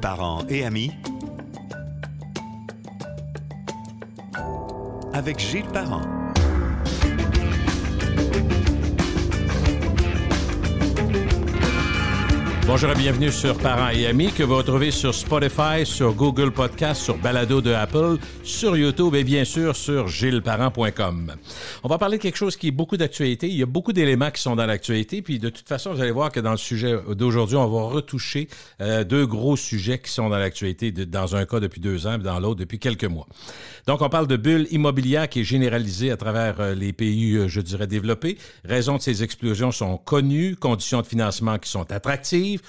Parents et amis. Avec Gilles Parent. Bonjour et bienvenue sur Parents et Amis que vous retrouvez sur Spotify, sur Google Podcast, sur Balado de Apple, sur YouTube et bien sûr sur gilparent.com. On va parler de quelque chose qui est beaucoup d'actualité. Il y a beaucoup d'éléments qui sont dans l'actualité. Puis de toute façon, vous allez voir que dans le sujet d'aujourd'hui, on va retoucher euh, deux gros sujets qui sont dans l'actualité, dans un cas depuis deux ans, et dans l'autre depuis quelques mois. Donc, on parle de bulle immobilière qui est généralisée à travers euh, les pays, euh, je dirais, développés. Raison de ces explosions sont connues, conditions de financement qui sont attractives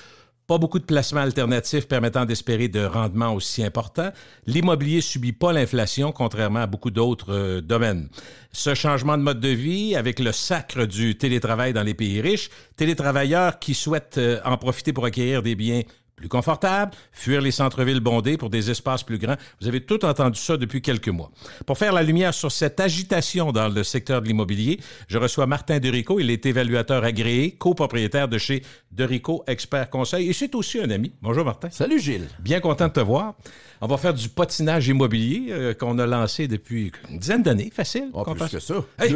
pas beaucoup de placements alternatifs permettant d'espérer de rendements aussi importants. L'immobilier subit pas l'inflation, contrairement à beaucoup d'autres euh, domaines. Ce changement de mode de vie, avec le sacre du télétravail dans les pays riches, télétravailleurs qui souhaitent euh, en profiter pour acquérir des biens plus confortables, fuir les centres-villes bondés pour des espaces plus grands. Vous avez tout entendu ça depuis quelques mois. Pour faire la lumière sur cette agitation dans le secteur de l'immobilier, je reçois Martin Durico. Il est évaluateur agréé, copropriétaire de chez de Rico, expert conseil. Et c'est aussi un ami. Bonjour Martin. Salut Gilles. Bien content de te voir. On va faire du patinage immobilier euh, qu'on a lancé depuis une dizaine d'années, facile. Oh, plus que ça. Hey,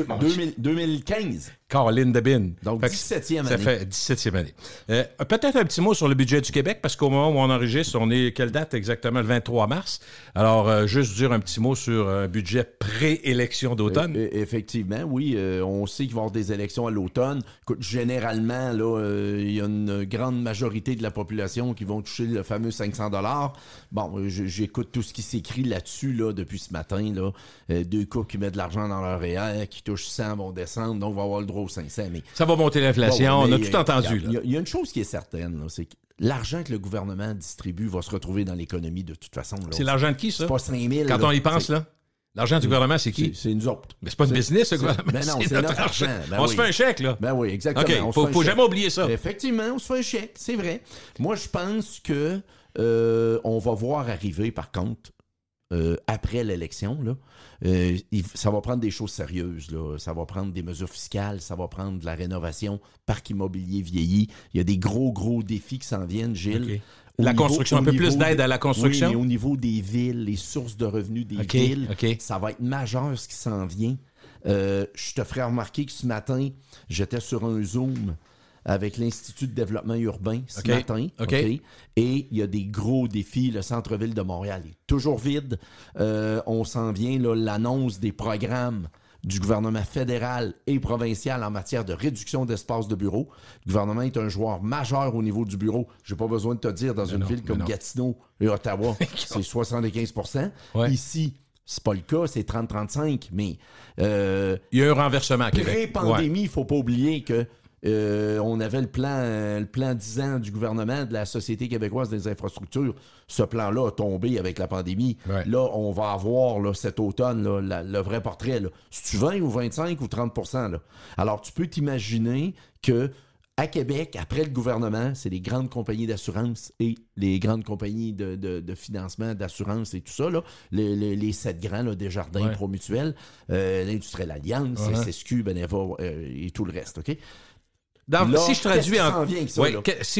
2015. Caroline Debin. Donc, 17e année. Ça fait 17e année. Euh, peut-être un petit mot sur le budget du Québec, parce qu'au moment où on enregistre, on est quelle date exactement? Le 23 mars. Alors, euh, juste dire un petit mot sur un budget pré-élection d'automne. E-, e-, effectivement, oui. on sait qu'il va y avoir des élections à l'automne. Généralement, là, il y a une grande majorité de la population qui vont toucher le fameux 500 dollars. Bon, j'écoute tout ce qui s'écrit là-dessus là depuis ce matin là. Euh, deux coups qui mettent de l'argent dans leur réel, qui touchent 100 vont descendre, donc on va avoir le droit aux 500. Mais ça va monter l'inflation. on a tout entendu. Il y, a une chose qui est certaine, c'est que l'argent que le gouvernement distribue va se retrouver dans l'économie de toute façon. C'est l'argent de qui ça C'est pas 5 Quand on y pense là. L'argent du mm. gouvernement, c'est qui? C'est nous autres. Mais c'est pas une business, ce gouvernement. Ben non, c'est notre, argent. Ben on se fait un chèque, là. Ben oui, exactement. on faut, faut jamais oublier ça. Effectivement, on se fait un chèque, c'est vrai. Moi, je pense que euh, on va voir arriver, par contre, euh, après l'élection, là, euh, ça va prendre des choses sérieuses. Là. Ça va prendre des mesures fiscales, ça va prendre de la rénovation, parc immobilier vieilli. Il y a des gros, gros défis qui s'en viennent, Gilles la construction, un peu plus d'aide à la construction. Oui, mais au niveau des villes, les sources de revenus des villes, ça va être majeur ce qui s'en vient. Euh, je te ferai remarquer que ce matin, j'étais sur un Zoom avec l'Institut de développement urbain ce matin. Et il y a des gros défis. Le centre-ville de Montréal est toujours vide. Euh, on s'en vient, l'annonce des programmes du gouvernement fédéral et provincial en matière de réduction d'espace de bureau. Le gouvernement est un joueur majeur au niveau du bureau. J'ai pas besoin de te dire dans une ville comme Gatineau et Ottawa, c'est 75 Ici, c'est pas le cas, c'est 30-35, mais... Euh, il y a un renversement à Québec. Pré-pandémie, il faut pas oublier que euh, on avait le plan, euh, le plan 10 ans du gouvernement de la Société québécoise des infrastructures. Ce plan-là a tombé avec la pandémie. Là, on va avoir cet automne le vrai portrait. Là. tu 20 ou 25 ou 30 Alors, tu peux t'imaginer que à Québec, après le gouvernement, c'est les grandes compagnies d'assurance et les grandes compagnies de, financement, d'assurance et tout ça, les, sept grands, des jardins pro Promutuel, euh, l'Industrielle Alliance, uh-huh. SSQ, Beneva euh, et tout le reste. OK? si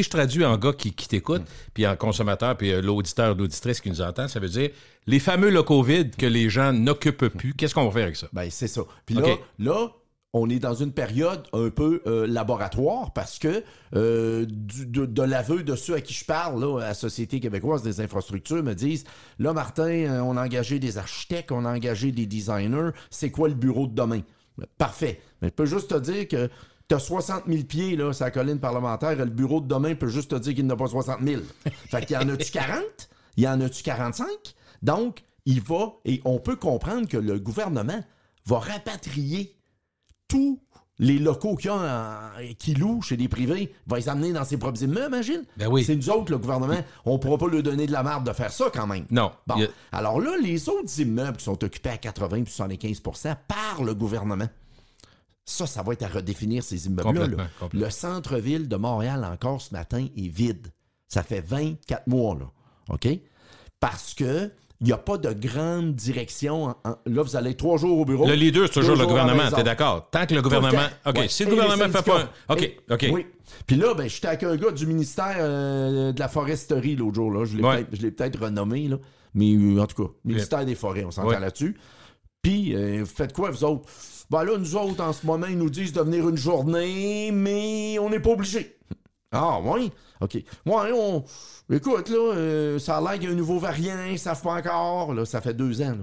je traduis en gars qui, t'écoute, hmm. puis en consommateur, puis euh, l'auditeur, l'auditrice qui nous entend, ça veut dire les fameux locaux vides que les gens n'occupent hmm. plus. Qu'est-ce qu'on va faire avec ça Ben c'est ça. Puis là, on est dans une période un peu euh, laboratoire parce que euh, de, l'aveu de ceux à qui je parle, la Société québécoise des infrastructures, me disent Là, Martin, on a engagé des architectes, on a engagé des designers, c'est quoi le bureau de demain Parfait. Mais je peux juste te dire que T'as 60 000 pieds, là, sa colline parlementaire, le bureau de demain peut juste te dire qu'il n'a pas 60 000. Fait qu'il y en a-tu 40? Il y en a-tu 45? Donc, il va, et on peut comprendre que le gouvernement va rapatrier tous les locaux qu'il qui louent chez les privés, va les amener dans ses propres immeubles, imagine? Ben oui. C'est nous autres, le gouvernement. On ne pourra pas lui donner de la marde de faire ça quand même. Non. Bon. Alors là, les autres immeubles qui sont occupés à 80 75 par le gouvernement, ça, ça va être à redéfinir ces immeubles-là. Le centre-ville de Montréal, encore ce matin, est vide. Ça fait 24 mois, là. OK? Parce que il n'y a pas de grande direction. Là, vous allez trois jours au bureau. Le leader, c'est toujours le gouvernement, t'es d'accord? Tant que le gouvernement. OK, si le gouvernement ne fait pas. OK, OK. Oui. Puis là, ben, j'étais avec un gars du ministère euh, de la Foresterie l'autre jour. Là. Je l'ai peut-être renommé, là. mais euh, en tout cas, ministère des Forêts, on s'entend là-dessus. Puis, euh, faites quoi, vous autres? Ben là, nous autres, en ce moment, ils nous disent de venir une journée, mais on n'est pas obligé. Ah, oui? OK. moi on. Écoute, là, euh, ça a l'air qu'il y a un nouveau variant, ça ne savent pas encore. Là, ça fait deux ans.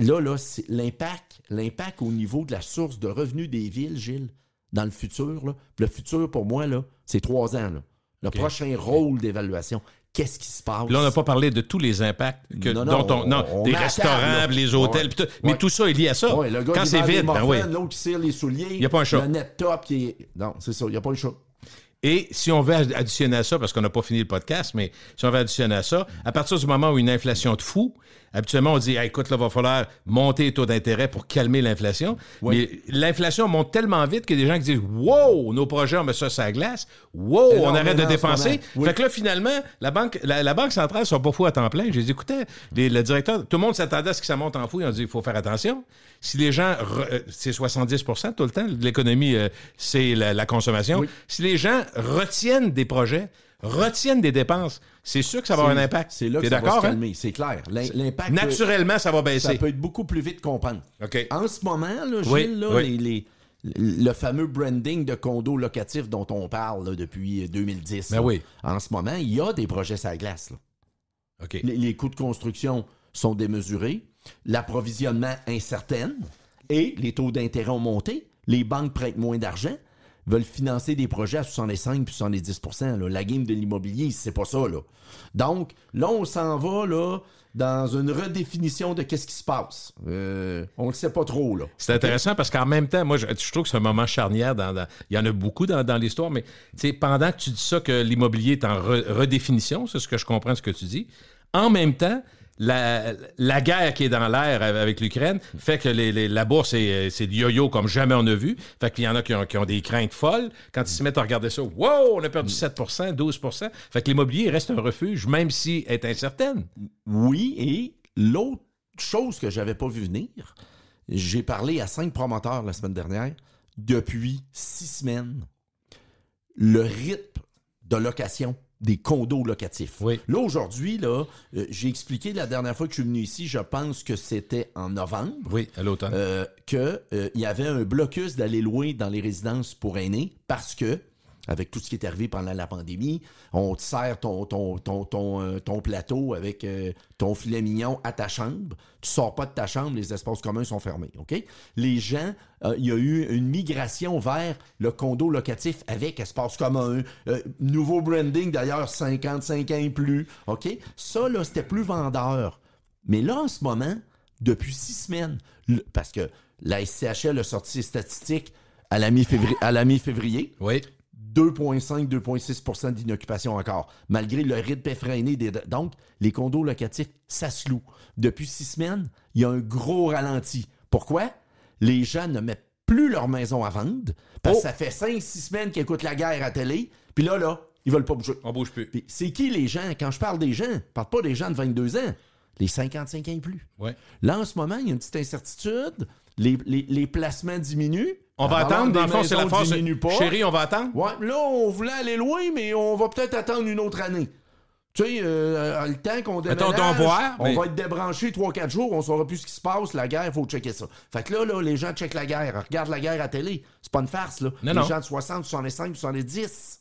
Là, là, l'impact, l'impact au niveau de la source de revenus des villes, Gilles, dans le futur, le futur, pour moi, là, c'est trois ans. Là. Le prochain rôle d'évaluation, qu'est-ce qui se passe. Là, on n'a pas parlé de tous les impacts dont on, non, des restaurants, les hôtels, mais tout ça est lié à ça. le gars Quand c'est vide, ben oui. l'autre qui les souliers, il n'y a pas un Le net top qui est... Non, c'est ça, il n'y a pas un choix. Et si on veut additionner à ça, parce qu'on n'a pas fini le podcast, mais si on veut additionner à ça, à partir du moment où une inflation de fou, Habituellement, on dit écoute, là, va falloir monter les taux d'intérêt pour calmer l'inflation. Mais l'inflation monte tellement vite que des gens qui disent Wow, nos projets, on met ça sur glace. Wow, on, arrête de dépenser. Fait que là, finalement, la Banque, la, banque centrale sont pas à temps plein. J'ai dit Écoutez, le directeur, tout le monde s'attendait à ce que ça monte en fou. Ils ont dit Il faut faire attention. Si les gens, euh, c'est 70 tout le temps, l'économie, euh, c'est la, consommation. Si les gens retiennent des projets, retiennent des dépenses, c'est sûr que ça va avoir un impact. C'est là que ça va se hein? calmer, c'est clair. L'impact. Euh, naturellement, ça va baisser. Ça peut être beaucoup plus vite qu'on pense. En ce moment, Gilles, le fameux branding de condos locatifs dont on parle depuis 2010. Euh, ben oui. En ce moment, il y a des projets sur glace. Les, les, coûts de construction sont démesurés, l'approvisionnement incertain et les taux d'intérêt ont monté, les banques prêtent moins d'argent veulent financer des projets à 65 puis 70 La game de l'immobilier, c'est pas ça. Là. Donc, là, on s'en va là, dans une redéfinition de qu'est-ce qui se passe. Euh, on le sait pas trop. là. C'est intéressant parce qu'en même temps, moi, je, trouve que c'est un moment charnière. Dans, il y en a beaucoup dans, l'histoire, mais pendant que tu dis ça, que l'immobilier est en redéfinition, c'est ce que je comprends, ce que tu dis. En même temps, la, guerre qui est dans l'air avec l'Ukraine fait que la bourse, c'est du yo-yo comme jamais on a vu. Fait qu'il y en a qui ont, des craintes folles. Quand ils se mettent à regarder ça, wow, on a perdu 7 mm. 12 Fait que l'immobilier reste un refuge, même si est incertaine. Oui, et l'autre chose que j'avais pas vu venir, j'ai parlé à cinq promoteurs la semaine dernière. Depuis six semaines, le rythme de location des condos locatifs. Oui. Là, aujourd'hui, là, euh, j'ai expliqué la dernière fois que je suis venu ici, je pense que c'était en novembre. Oui, à l'automne. Euh, Qu'il euh, y avait un blocus d'aller loin dans les résidences pour aînés parce que avec tout ce qui est arrivé pendant la pandémie. On te sert ton, ton, ton, ton, euh, plateau avec euh, ton filet mignon à ta chambre. Tu sors pas de ta chambre, les espaces communs sont fermés. OK? Les gens, euh, il y a eu une migration vers le condo locatif avec espace commun. nouveau branding d'ailleurs, 55 ans et plus. OK? Ça, là, c'était plus vendeur. Mais là, en ce moment, depuis six semaines, parce que la SCHL a sorti ses statistiques à la mi-février. Mi oui. 2,5-2,6 d'inoccupation encore, malgré le rythme effréné. Des... Donc, les condos locatifs, ça se loue. Depuis six semaines, il y a un gros ralenti. Pourquoi? Les gens ne mettent plus leur maison à vendre parce que oh! ça fait cinq, six semaines qu'ils écoutent la guerre à télé. Puis là, là, ils veulent pas bouger. On bouge plus. c'est qui les gens? Quand je parle des gens, je parle pas des gens de 22 ans. Les 55 ans et plus. Ouais. Là, en ce moment, il y a une petite incertitude. Les, les placements diminuent. On va attendre, des fois, c'est la force. Chérie, on va attendre? Ouais, là, on voulait aller loin, mais on va peut-être attendre une autre année. Tu sais, euh, euh, le temps qu'on déménage, Attends, voir, on va être débranché 3-4 jours, on saura plus ce qui se passe, la guerre, il faut checker ça. Fait que là, là les gens checkent la guerre, Regarde la guerre à télé. C'est pas une farce, là. les gens de 60, 65, 70.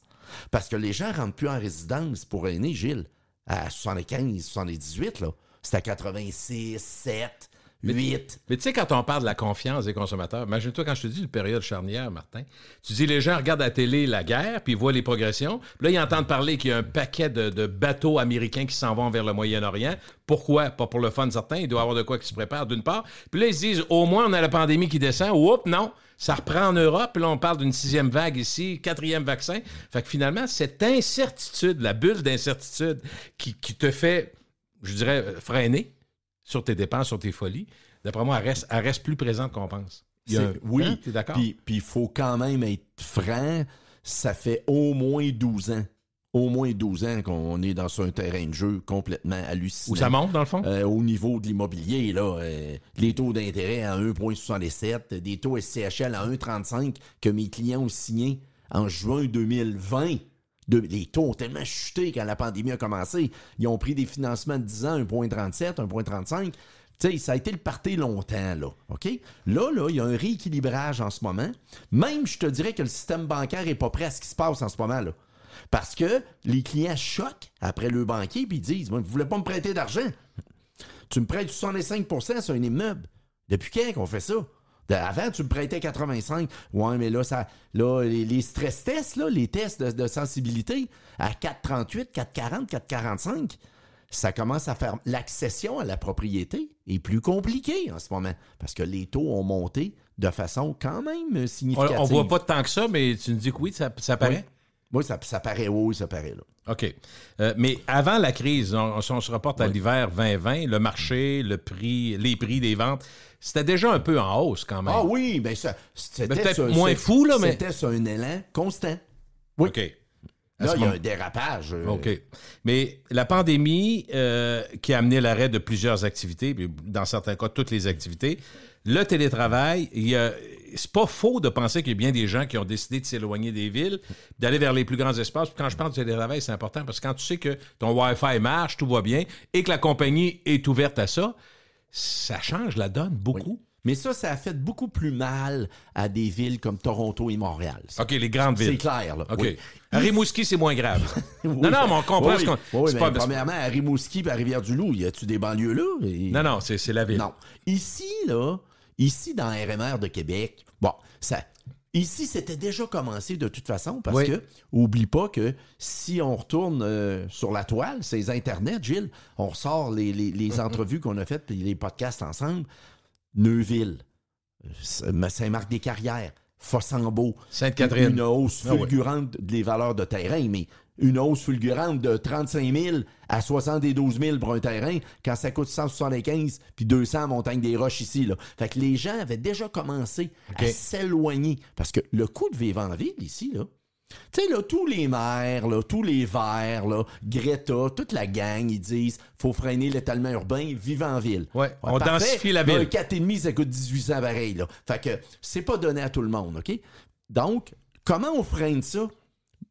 Parce que les gens rentrent plus en résidence pour aînés, Gilles, à 75, 78, là. C'est à 86, 7. Mais, Mais tu sais, quand on parle de la confiance des consommateurs, imagine-toi quand je te dis une période charnière, Martin, tu dis les gens regardent à la télé la guerre, puis ils voient les progressions. Puis là, ils entendent parler qu'il y a un paquet de, bateaux américains qui s'en vont vers le Moyen-Orient. Pourquoi? Pas pour le fun certains il doit avoir de quoi qui se prépare, d'une part. Puis là, ils se disent, au moins, on a la pandémie qui descend. Oups, non! Ça reprend en Europe. Puis là, on parle d'une sixième vague ici, quatrième vaccin. Fait que finalement, cette incertitude, la bulle d'incertitude qui, qui te fait, je dirais, freiner, sur tes dépenses, sur tes folies, d'après moi, elle reste, elle reste plus présente qu'on pense. Oui, hein? Puis il faut quand même être franc, ça fait au moins 12 ans. Au moins 12 ans qu'on est dans un terrain de jeu complètement hallucinant. Où ça monte, dans le fond? Euh, au niveau de l'immobilier, là, euh, les taux d'intérêt à 1,67, des taux SCHL à 1,35 que mes clients ont signé en juin 2020 les taux ont tellement chuté quand la pandémie a commencé. Ils ont pris des financements de 10 ans, 1,37, 1,35. sais, ça a été le parti longtemps, là. OK? Là, là, il y a un rééquilibrage en ce moment. Même, je te dirais que le système bancaire n'est pas prêt à ce qui se passe en ce moment, là. Parce que les clients choquent après le banquier puis ils disent Vous ne voulez pas me prêter d'argent Tu me prêtes 65 sur un immeuble. Depuis quand qu'on fait ça de, avant, tu me prêtais 85. Ouais, mais là, ça, les, stress tests, là, les tests de, sensibilité à 4,38, 4,40, 4,45, ça commence à faire. L'accession à la propriété est plus compliquée en ce moment parce que les taux ont monté de façon quand même significative. On, voit pas tant que ça, mais tu me dis que oui, ça, ça paraît. Moi, ça, paraît haut, ça paraît là. OK. Euh, mais avant la crise, on, se reporte à l'hiver 2020, le marché, le prix, les prix des ventes, c'était déjà un peu en hausse quand même. Ah oui, bien ça. C'était moins fou, là, mais. C'était un élan constant. OK. Là, il y a un dérapage. Euh. OK. Mais la pandémie euh, qui a amené l'arrêt de plusieurs activités, dans certains cas, toutes les activités, le télétravail, il c'est pas faux de penser qu'il y a bien des gens qui ont décidé de s'éloigner des villes, d'aller vers les plus grands espaces. quand je parle du télétravail, c'est important parce que quand tu sais que ton Wi-Fi marche, tout va bien et que la compagnie est ouverte à ça, ça change la donne beaucoup. Mais ça, ça a fait beaucoup plus mal à des villes comme Toronto et Montréal. OK, les grandes villes. C'est clair, là. OK. Rimouski, c'est moins grave. non, non, mais on comprend ce qu'on... pas... Premièrement, à Rimouski et Rivière-du-Loup, y a-tu des banlieues là? Non, non, c'est la ville. Non. Ici, là, ici, dans RMR de Québec, bon, ça... Ici, c'était déjà commencé de toute façon, parce que, oublie pas que si on retourne euh, sur la toile, c'est Internet, Gilles, on ressort les, les entrevues qu'on a faites et les podcasts ensemble, Neuville, euh, Saint-Marc-des-Carrières, Fossambeau. Sainte-Catherine. Une hausse ah fulgurante des valeurs de terrain, mais une hausse fulgurante de 35 000 à 72 000 pour un terrain quand ça coûte 175 puis 200 à Montagne des Roches ici. Là. Fait que les gens avaient déjà commencé à s'éloigner parce que le coût de vivre en ville ici, là, tu sais, là, tous les maires, tous les verts, Greta, toute la gang, ils disent faut freiner l'étalement urbain, vive en ville. on densifie la ville. Un 4,5, ça coûte 18 ans pareil. Là. Fait que c'est pas donné à tout le monde, OK? Donc, comment on freine ça?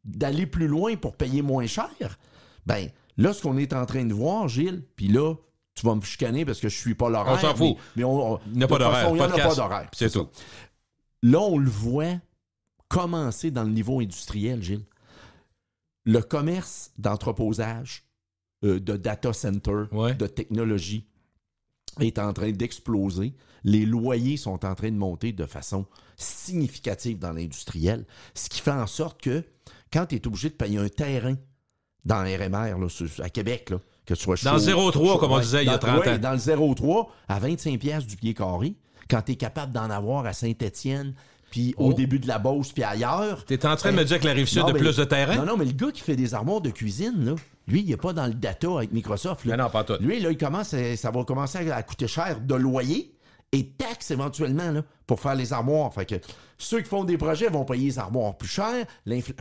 D'aller plus loin pour payer moins cher? Ben, là, ce qu'on est en train de voir, Gilles, puis là, tu vas me chicaner parce que je suis pas l'horaire. On s'en fout. Mais, on, on, il n'y a pas d'horaire. C'est tout. Ça. Là, on le voit commencer dans le niveau industriel, Gilles. Le commerce d'entreposage, euh, de data center, de technologie est en train d'exploser. Les loyers sont en train de monter de façon significative dans l'industriel, ce qui fait en sorte que quand tu es obligé de payer un terrain dans RMR à Québec, que tu sois Dans le 03, comme on disait il y a 30 ans. Dans le 03, à 25 pièces du pied carré, quand tu es capable d'en avoir à Saint-Étienne, puis au oh. début de la Beauce, puis ailleurs. T'es en train de me euh, dire que la rive de plus de terrain? Non, non, mais le gars qui fait des armoires de cuisine, lui, il n'est pas dans le data avec Microsoft. Non, pas tout. Lui, là, il commence ça va commencer à coûter cher de loyer et taxes éventuellement là, pour faire les armoires. Fait que ceux qui font des projets vont payer les armoires plus chères.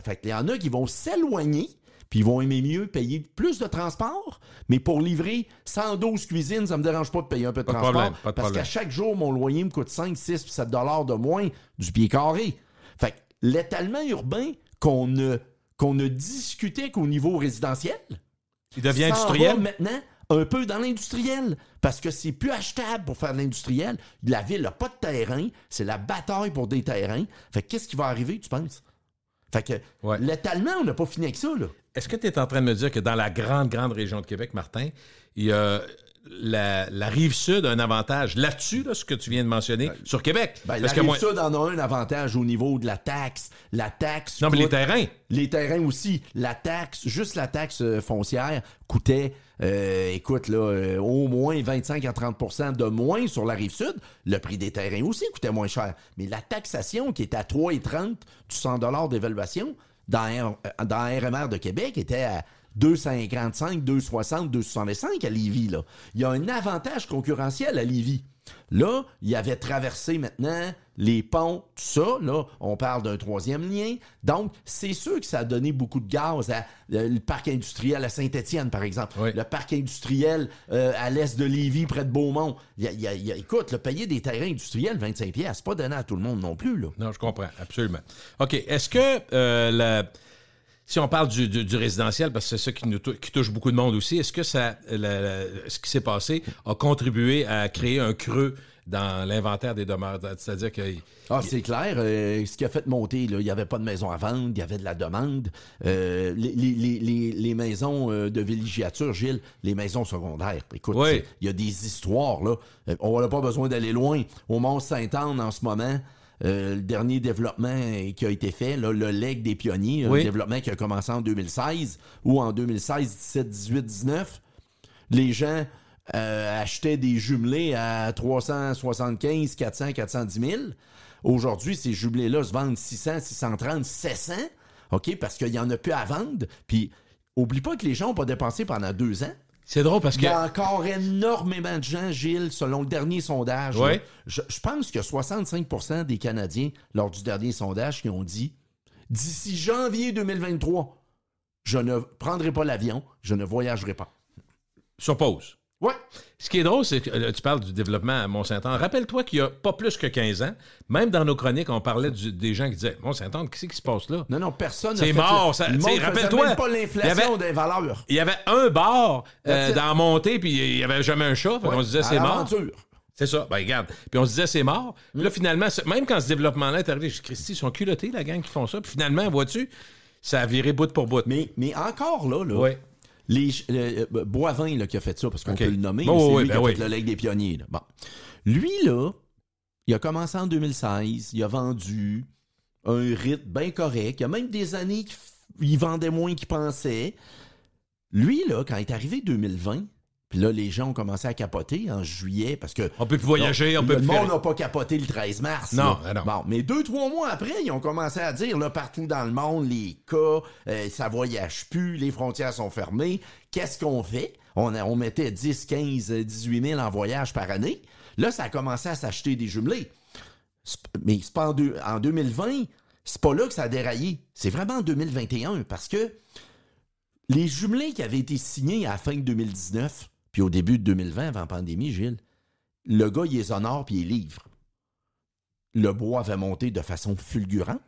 Fait qu'il y en a qui vont s'éloigner puis ils vont aimer mieux payer plus de transport, mais pour livrer 112 cuisines, ça ne me dérange pas de payer un peu de transport. parce qu'à chaque jour, mon loyer me coûte 5, 6, 7 dollars de moins du pied carré. Fait que l'étalement urbain qu'on a qu'on discutait qu'au niveau résidentiel, il devient industriel. maintenant, un peu dans l'industriel, parce que c'est plus achetable pour faire de l'industriel. La ville n'a pas de terrain, c'est la bataille pour des terrains. Fait qu'est-ce qui va arriver, tu penses? Fait que l'étalement, on n'a pas fini avec ça. Là. Est-ce que tu es en train de me dire que dans la grande, grande région de Québec, Martin, il y a la, rive sud a un avantage là-dessus, ce que tu viens de mentionner, ben, sur Québec. Ben, la rive sud en a un avantage au niveau de la taxe. La taxe. Non, mais les terrains. Les terrains aussi. La taxe, juste la taxe euh, foncière coûtait, euh, écoute, euh, au moins 25 à 30 de moins sur la rive sud. Le prix des terrains aussi coûtait moins cher. Mais la taxation qui est à 3,30 du 100 d'évaluation, dans, euh, dans RMR de Québec était à 2,55, 2,60, 2,65 à Lévis. Il y a un avantage concurrentiel à Lévis. Là, il avait traversé maintenant les ponts, tout ça. Là, on parle d'un troisième lien. Donc, c'est sûr que ça a donné beaucoup de gaz à euh, le parc industriel à Saint-Étienne, par exemple. Le parc industriel euh, à l'est de Lévis, près de Beaumont. écoute, le payer des terrains industriels, 25 c'est pas donné à tout le monde non plus. Là. Non, je comprends, absolument. OK, est-ce que euh, la si on parle du, résidentiel, parce que c'est ça qui, nous touche beaucoup de monde aussi, est-ce que ça, ce qui s'est passé a contribué à créer un creux dans l'inventaire des demeures. C'est-à-dire que. Ah, c'est clair. Euh, ce qui a fait monter, il n'y avait pas de maison à vendre, il y avait de la demande. Euh, les, maisons euh, de villégiature, Gilles, les maisons secondaires. Écoute, il y a des histoires, là. On n'a pas besoin d'aller loin. Au Mont-Saint-Anne, en ce moment, euh, le dernier développement qui a été fait, le leg des pionniers, un développement qui a commencé en 2016 ou en 2016, 17, 18, 19, les gens euh, achetaient des jumelés à 375, 400, 410 000. Aujourd'hui, ces jumelés-là se vendent 600, 630, 700, OK, parce qu'il n'y en a plus à vendre. Puis, oublie pas que les gens n'ont pas dépensé pendant deux ans. C'est drôle parce qu'il y a encore énormément de gens, Gilles, selon le dernier sondage. je, je, pense que 65 des Canadiens, lors du dernier sondage, qui ont dit d'ici janvier 2023, je ne prendrai pas l'avion, je ne voyagerai pas. Sur pause. Oui. Ce qui est drôle, c'est que euh, tu parles du développement à Mont-Saint-Anne. Rappelle-toi qu'il n'y a pas plus que 15 ans, même dans nos chroniques, on parlait des gens qui disaient Mont-Saint-Anne, qu'est-ce qui se passe là Non, non, personne C'est mort. rappelle-toi. même pas l'inflation des valeurs. Il y avait un bar euh, dans la montée, puis il n'y avait jamais un chat. On se disait C'est mort. C'est ça. Ben, regarde. Puis on se disait, c'est mort. Puis là, mm. finalement, même quand ce développement-là est arrivé, je dis, Christy, ils sont culottés, la gang qui font ça. Puis finalement, vois-tu, ça a viré bout pour bout. Mais, mais encore là, là. Ouais. Les, euh, Boivin qui a fait ça, parce qu'on peut le nommer, c'est lui ben le leg des Pionniers. Bon. Lui, là, il a commencé en 2016, il a vendu un rythme bien correct. Il y a même des années qu'il vendait moins qu'il pensait. Lui, là, quand il est arrivé 2020, puis là, les gens ont commencé à capoter en juillet parce que. On peut plus voyager, on peut plus. Le monde n'a pas capoté le 13 mars. Non, non. Bon, mais deux, trois mois après, ils ont commencé à dire, là, partout dans le monde, les cas, ça euh, ça voyage plus, les frontières sont fermées. Qu'est-ce qu'on fait? On, on mettait 10, 15, 18 000 en voyage par année. Là, ça a commencé à s'acheter des jumelés. Mais c'est pas en, 2020, c'est pas là que ça a déraillé. C'est vraiment en 2021 parce que les jumelés qui avaient été signés à la fin de 2019, puis au début de 2020, avant pandémie, Gilles, le gars, il est honore puis il livre. Le bois avait monté de façon fulgurante,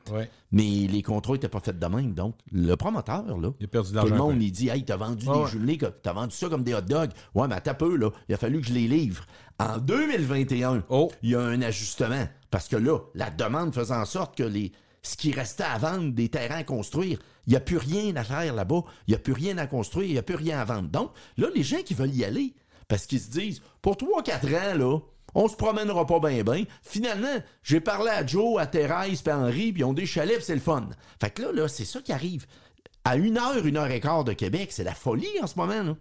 mais les contrôles n'étaient pas faits de même. Donc, le promoteur, là, tout le monde, il dit Hey, t'as vendu ah des jumelés, t'as vendu ça comme des hot dogs. Ouais, mais t'as peu, là, il a fallu que je les livre. En 2021, il y a un ajustement, parce que là, la demande faisait en sorte que les, ce qui restait à vendre des terrains à construire. Il n'y a plus rien à faire là-bas. Il n'y a plus rien à construire. Il n'y a plus rien à vendre. Donc, là, les gens qui veulent y aller, parce qu'ils se disent, pour 3-4 ans, là, on se promènera pas bien, bien. Finalement, j'ai parlé à Joe, à Thérèse, puis à Henri, puis ils ont des chalets, c'est le fun. Fait que là, là c'est ça qui arrive. À une heure, une heure et quart de Québec, c'est la folie en ce moment, là.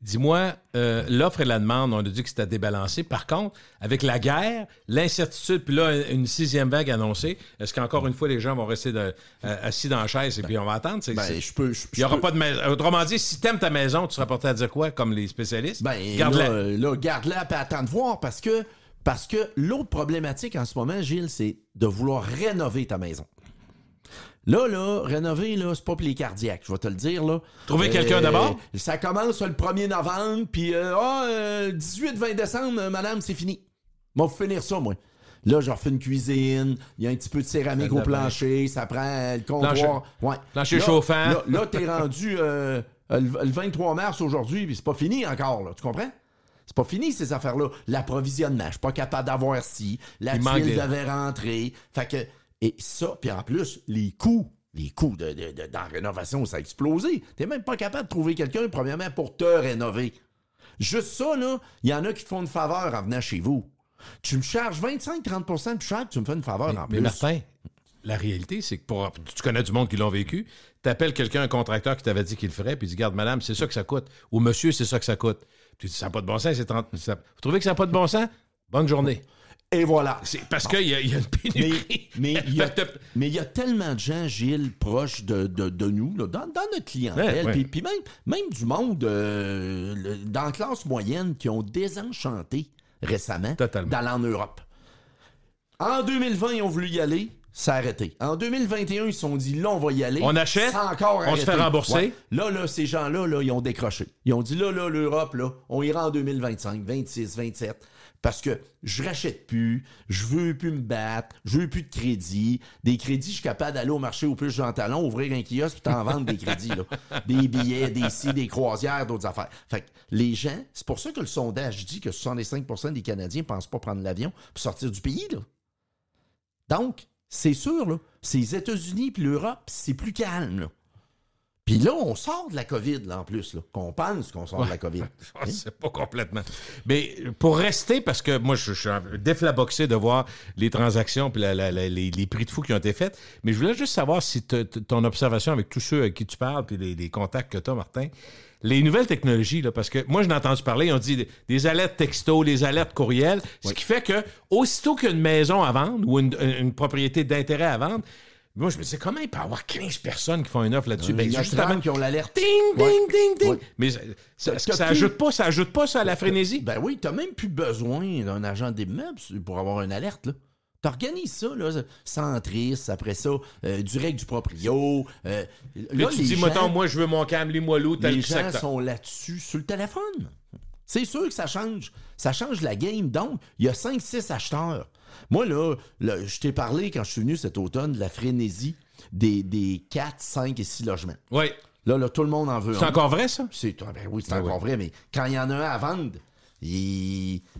Dis-moi, euh, l'offre et la demande, on a dit que c'était débalancé. Par contre, avec la guerre, l'incertitude, puis là, une sixième vague annoncée, est-ce qu'encore une fois, les gens vont rester euh, assis dans la chaise et puis on va attendre? Ben, je peux, Il aura pas de Autrement dit, si t'aimes ta maison, tu seras porté à dire quoi, comme les spécialistes? Ben, garde-la. Euh, là, garde-la, puis attends de voir, parce que, parce que l'autre problématique en ce moment, Gilles, c'est de vouloir rénover ta maison. Là, là, rénover, là, c'est pas pour les cardiaques, je vais te le dire, là. Trouver euh, quelqu'un d'abord? Ça commence le 1er novembre, puis 18-20 euh, ah, euh, décembre, madame, c'est fini. Moi, bon, finir ça, moi. Là, je refais une cuisine, il y a un petit peu de céramique au plancher, ça prend le comptoir. Ouais. Plancher, chauffant. Là, t'es rendu le, 23 mars aujourd'hui, puis c'est pas fini encore, là, tu comprends? C'est pas fini, ces affaires-là. L'approvisionnement, je suis pas capable d'avoir si. La il tuile devait rentrer. Fait que et ça, puis en plus, les coûts, les coûts de, la rénovation, ça a explosé. Tu même pas capable de trouver quelqu'un, premièrement, pour te rénover. Juste ça, là, il y en a qui te font une faveur en venant chez vous. Tu me charges 25-30 de cher, tu me fais une faveur en plus. Mais la réalité, c'est que pour, tu connais du monde qui l'ont vécu, tu appelles quelqu'un, un contracteur qui t'avait dit qu'il le ferait, puis tu dis Garde, madame, c'est ça que ça coûte. Ou monsieur, c'est ça que ça coûte. tu dis Ça n'a pas de bon sens, c'est 30 Vous trouvez que ça n'a pas de bon sens Bonne journée. Et voilà. C'est parce qu'il y, a une pénurie. Mais, il y, a tellement de gens, Gilles, proches de, nous, dans, notre clientèle, puis même, même du monde euh, dans la classe moyenne qui ont désenchanté récemment d'aller en Europe. En 2020, ils ont voulu y aller. C'est arrêté. En 2021, ils se sont dit, là, on va y aller. On achète, on se fait rembourser. Là, là, ces gens-là, ils ont décroché. Ils ont dit, là, là, l'Europe, là, on ira en 2025, 26, 27 parce que je rachète plus, je veux plus me battre, je veux plus de crédit. Des crédits, je suis capable d'aller au marché au plus Jean Talon, ouvrir un kiosque puis t'en vendre des crédits. Des billets, des si des croisières, d'autres affaires. Fait que les gens, c'est pour ça que le sondage dit que 65 des Canadiens ne pensent pas prendre l'avion pour sortir du pays. Là. Donc, c'est sûr, là. C'est les États-Unis puis l'Europe, c'est plus calme, Puis là, on sort de la COVID, là, en plus. Qu'on pense qu'on sort de la COVID. C'est hein? pas complètement. Mais pour rester, parce que moi, je, suis déflaboxé de voir les transactions puis les, prix de fou qui ont été faits, mais je voulais juste savoir si ton observation avec tous ceux à qui tu parles puis les, les contacts que tu as, Martin, les nouvelles technologies, là, parce que moi, je ai entendu parler, on dit des, alertes texto, des alertes courriels, ce qui fait que aussitôt qu'une maison à vendre ou euh, une, propriété d'intérêt à vendre, moi, je me disais, comment il peut y avoir 15 personnes qui font une offre là-dessus? il y a qui ont l'alerte. Ding, ding, ding, ding. Mais ça, que ajoute pas, ça ajoute pas ça à la frénésie. Ben oui, tu n'as même plus besoin d'un agent meubles pour avoir une alerte, là. T'organises ça, là, centriste, après ça, euh, du règle du proprio. Euh, là, tu dis, gens, moi, je veux mon cam, les moelleux, Les gens sont là-dessus, sur le téléphone. C'est sûr que ça change. Ça change la game. Donc, il y a 5-6 acheteurs. Moi, là, je t'ai parlé quand je suis venu cet automne de la frénésie des, 4, 5 et 6 logements. Oui. Là, là, tout le monde en veut. C'est encore vrai, ça? C'est, ah ben oui, c'est ben encore vrai, mais quand il y en a un à vendre,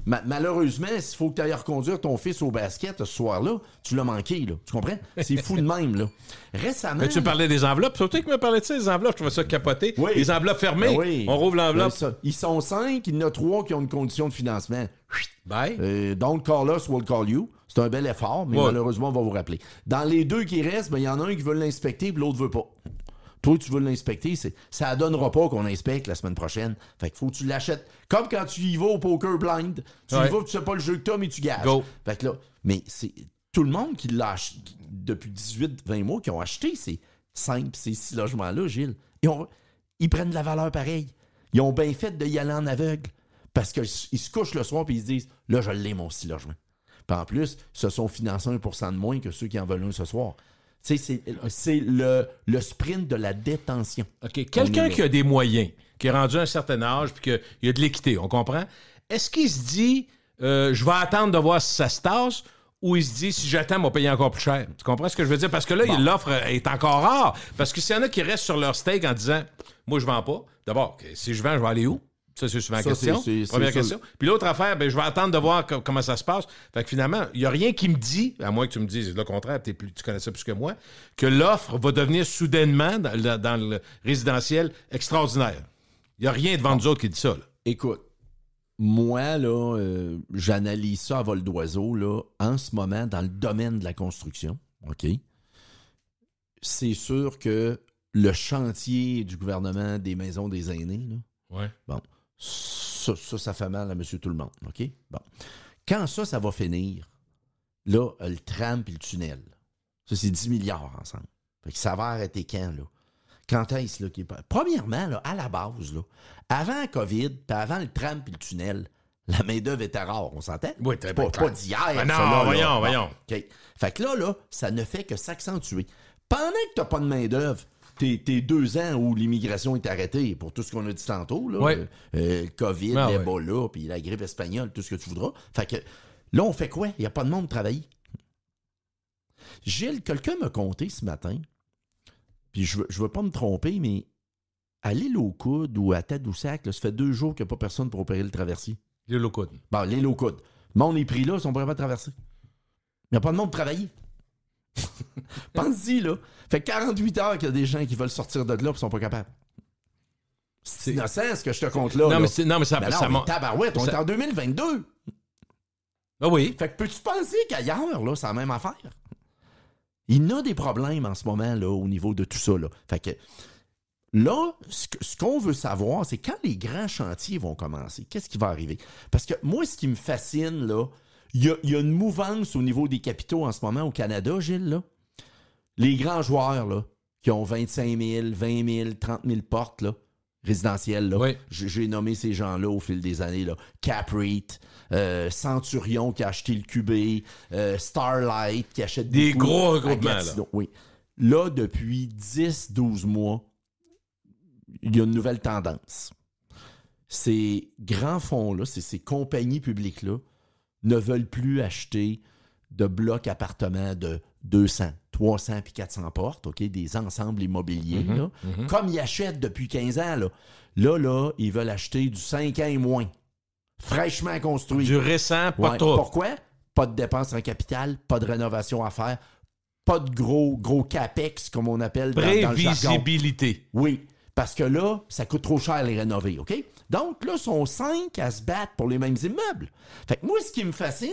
malheureusement, s'il faut que tu ailles reconduire ton fils au basket ce soir-là, tu l'as manqué, là. Tu comprends? C'est fou de même, là. Récemment. tu parlais des enveloppes. Surtout que me parlais de ça, des enveloppes. Je trouvais ça capoté. Les enveloppes fermées. Ben on rouvre l'enveloppe. Ben ils sont cinq. Il y en a trois qui ont une condition de financement. Bye. Euh, don't call us, we'll call you. C'est un bel effort, mais malheureusement, on va vous rappeler. Dans les deux qui restent, ben, il y en a un qui veut l'inspecter et l'autre veut pas tu veux l'inspecter, c'est, ça donnera pas qu'on inspecte la semaine prochaine. Fait que faut que tu l'achètes. Comme quand tu y vas au poker blind, tu y vas, tu sais pas le jeu que tu as mais tu gages. Fait que là, mais c'est tout le monde qui l'a acheté, depuis 18, 20 mois, qui ont acheté ces 5, ces 6 logements-là, Gilles. Et ils prennent de la valeur pareille. Ils ont bien fait de y aller en aveugle. Parce qu'ils se couchent le soir et ils se disent Là, je l'ai mon 6 logements. en plus, ce se sont financés 1 de moins que ceux qui en veulent un ce soir. C'est le, sprint de la détention. OK. Quelqu'un qui a des moyens, qui est rendu à un certain âge, puis qu'il a de l'équité, on comprend? Est-ce qu'il se dit, euh, je vais attendre de voir si ça se tasse? Ou il se dit, si j'attends, je vais payer encore plus cher. Tu comprends ce que je veux dire? Parce que là, l'offre euh, est encore rare. Parce que s'il y en a qui restent sur leur steak en disant, moi, je vends pas. D'abord, si je vends, je vais aller où? Ça, c'est souvent la question. Première question. Puis l'autre affaire, ben, je vais attendre de voir comment ça se passe. Fait que finalement, il n'y a rien qui me dit, à moins que tu me dises le contraire, tu connais ça plus que moi, que l'offre va devenir soudainement, dans le, résidentiel, extraordinaire. Il n'y a rien devant nous autres qui dit ça. Écoute, moi, là, euh, j'analyse ça à vol d'oiseau, là, en ce moment, dans le domaine de la construction. OK? C'est sûr que le chantier du gouvernement des maisons des aînés, là, bon, ça, ça, fait mal à monsieur tout le monde. OK? Bon. Quand ça, ça va finir, là, le tram et le tunnel, ça, c'est 10 milliards ensemble. Fait que ça va arrêter quand, là? Quand est-ce, là, Premièrement, à la base, là, avant COVID, puis avant le tram puis le tunnel, la main-d'œuvre était rare, on s'entend? Oui, très bien. pas d'hier. Ah non, voyons, voyons. OK. Fait que là, là, ça ne fait que s'accentuer. Pendant que tu n'as pas de main-d'œuvre, tes, deux ans où l'immigration est arrêtée, pour tout ce qu'on a dit tantôt, euh, euh, COVID, ah, Ebola, puis la grippe espagnole, tout ce que tu voudras. Fait que là, on fait quoi? Il n'y a pas de monde travailler. Gilles, quelqu'un m'a compté ce matin, puis je ne veux, pas me tromper, mais à l'île aux coudes ou à Tadoussac, là, ça fait deux jours qu'il n'y a pas personne pour opérer le traversier. L'île aux coudes. Bon, l'île aux coudes. on est pris là, ils sont pas traverser. Il n'y a pas de monde travaillé travailler. Pense-y, là. Fait 48 heures qu'il y a des gens qui veulent sortir de là et sont pas capables. C'est innocent ce que je te compte là. Non, Mais, ça. Ben tabarouette, on est en 2022. Ah oui. Fait que peux-tu penser qu'ailleurs, là, c'est la même affaire? Il y a des problèmes en ce moment, là, au niveau de tout ça, Fait que. Là, ce qu'on veut savoir, c'est quand les grands chantiers vont commencer, qu'est-ce qui va arriver? Parce que moi, ce qui me fascine, là, il y, a, une mouvance au niveau des capitaux en ce moment au Canada, Gilles. Les grands joueurs qui ont 25 000, 20 000, 30 000 portes là, résidentielles, j'ai nommé ces gens-là au fil des années. Là. Euh, Centurion qui a acheté le QB, euh, Starlight qui achète des gros regroupements. Là. là, depuis 10-12 mois, il y a une nouvelle tendance. Ces grands fonds-là, c'est ces compagnies publiques-là, ne veulent plus acheter de blocs appartements de 200, 300 puis 400 portes, OK, des ensembles immobiliers, mhm, mhm. comme ils achètent depuis 15 ans. Là. là, ils veulent acheter du 5 ans et moins, fraîchement construit. Du récent, pas trop. Pourquoi? Pas de dépenses en capital, pas de rénovation à faire, pas de gros, gros capex, comme on appelle. Dans, le jargon. Oui. Parce que là, ça coûte trop cher les rénover, OK? Donc, là, sont cinq à se battre pour les mêmes immeubles. Fait que moi, ce qui me fascine,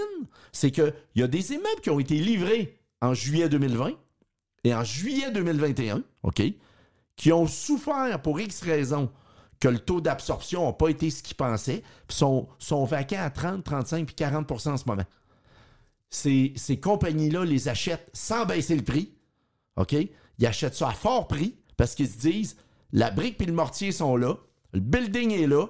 c'est qu'il y a des immeubles qui ont été livrés en juillet 2020 et en juillet 2021, OK? Qui ont souffert pour X raisons que le taux d'absorption n'a pas été ce qu'ils pensaient, puis sont, sont vacants à 30, 35 puis 40 en ce moment. Ces, ces compagnies-là les achètent sans baisser le prix, OK? Ils achètent ça à fort prix parce qu'ils se disent la brique et le mortier sont là. Le building est là.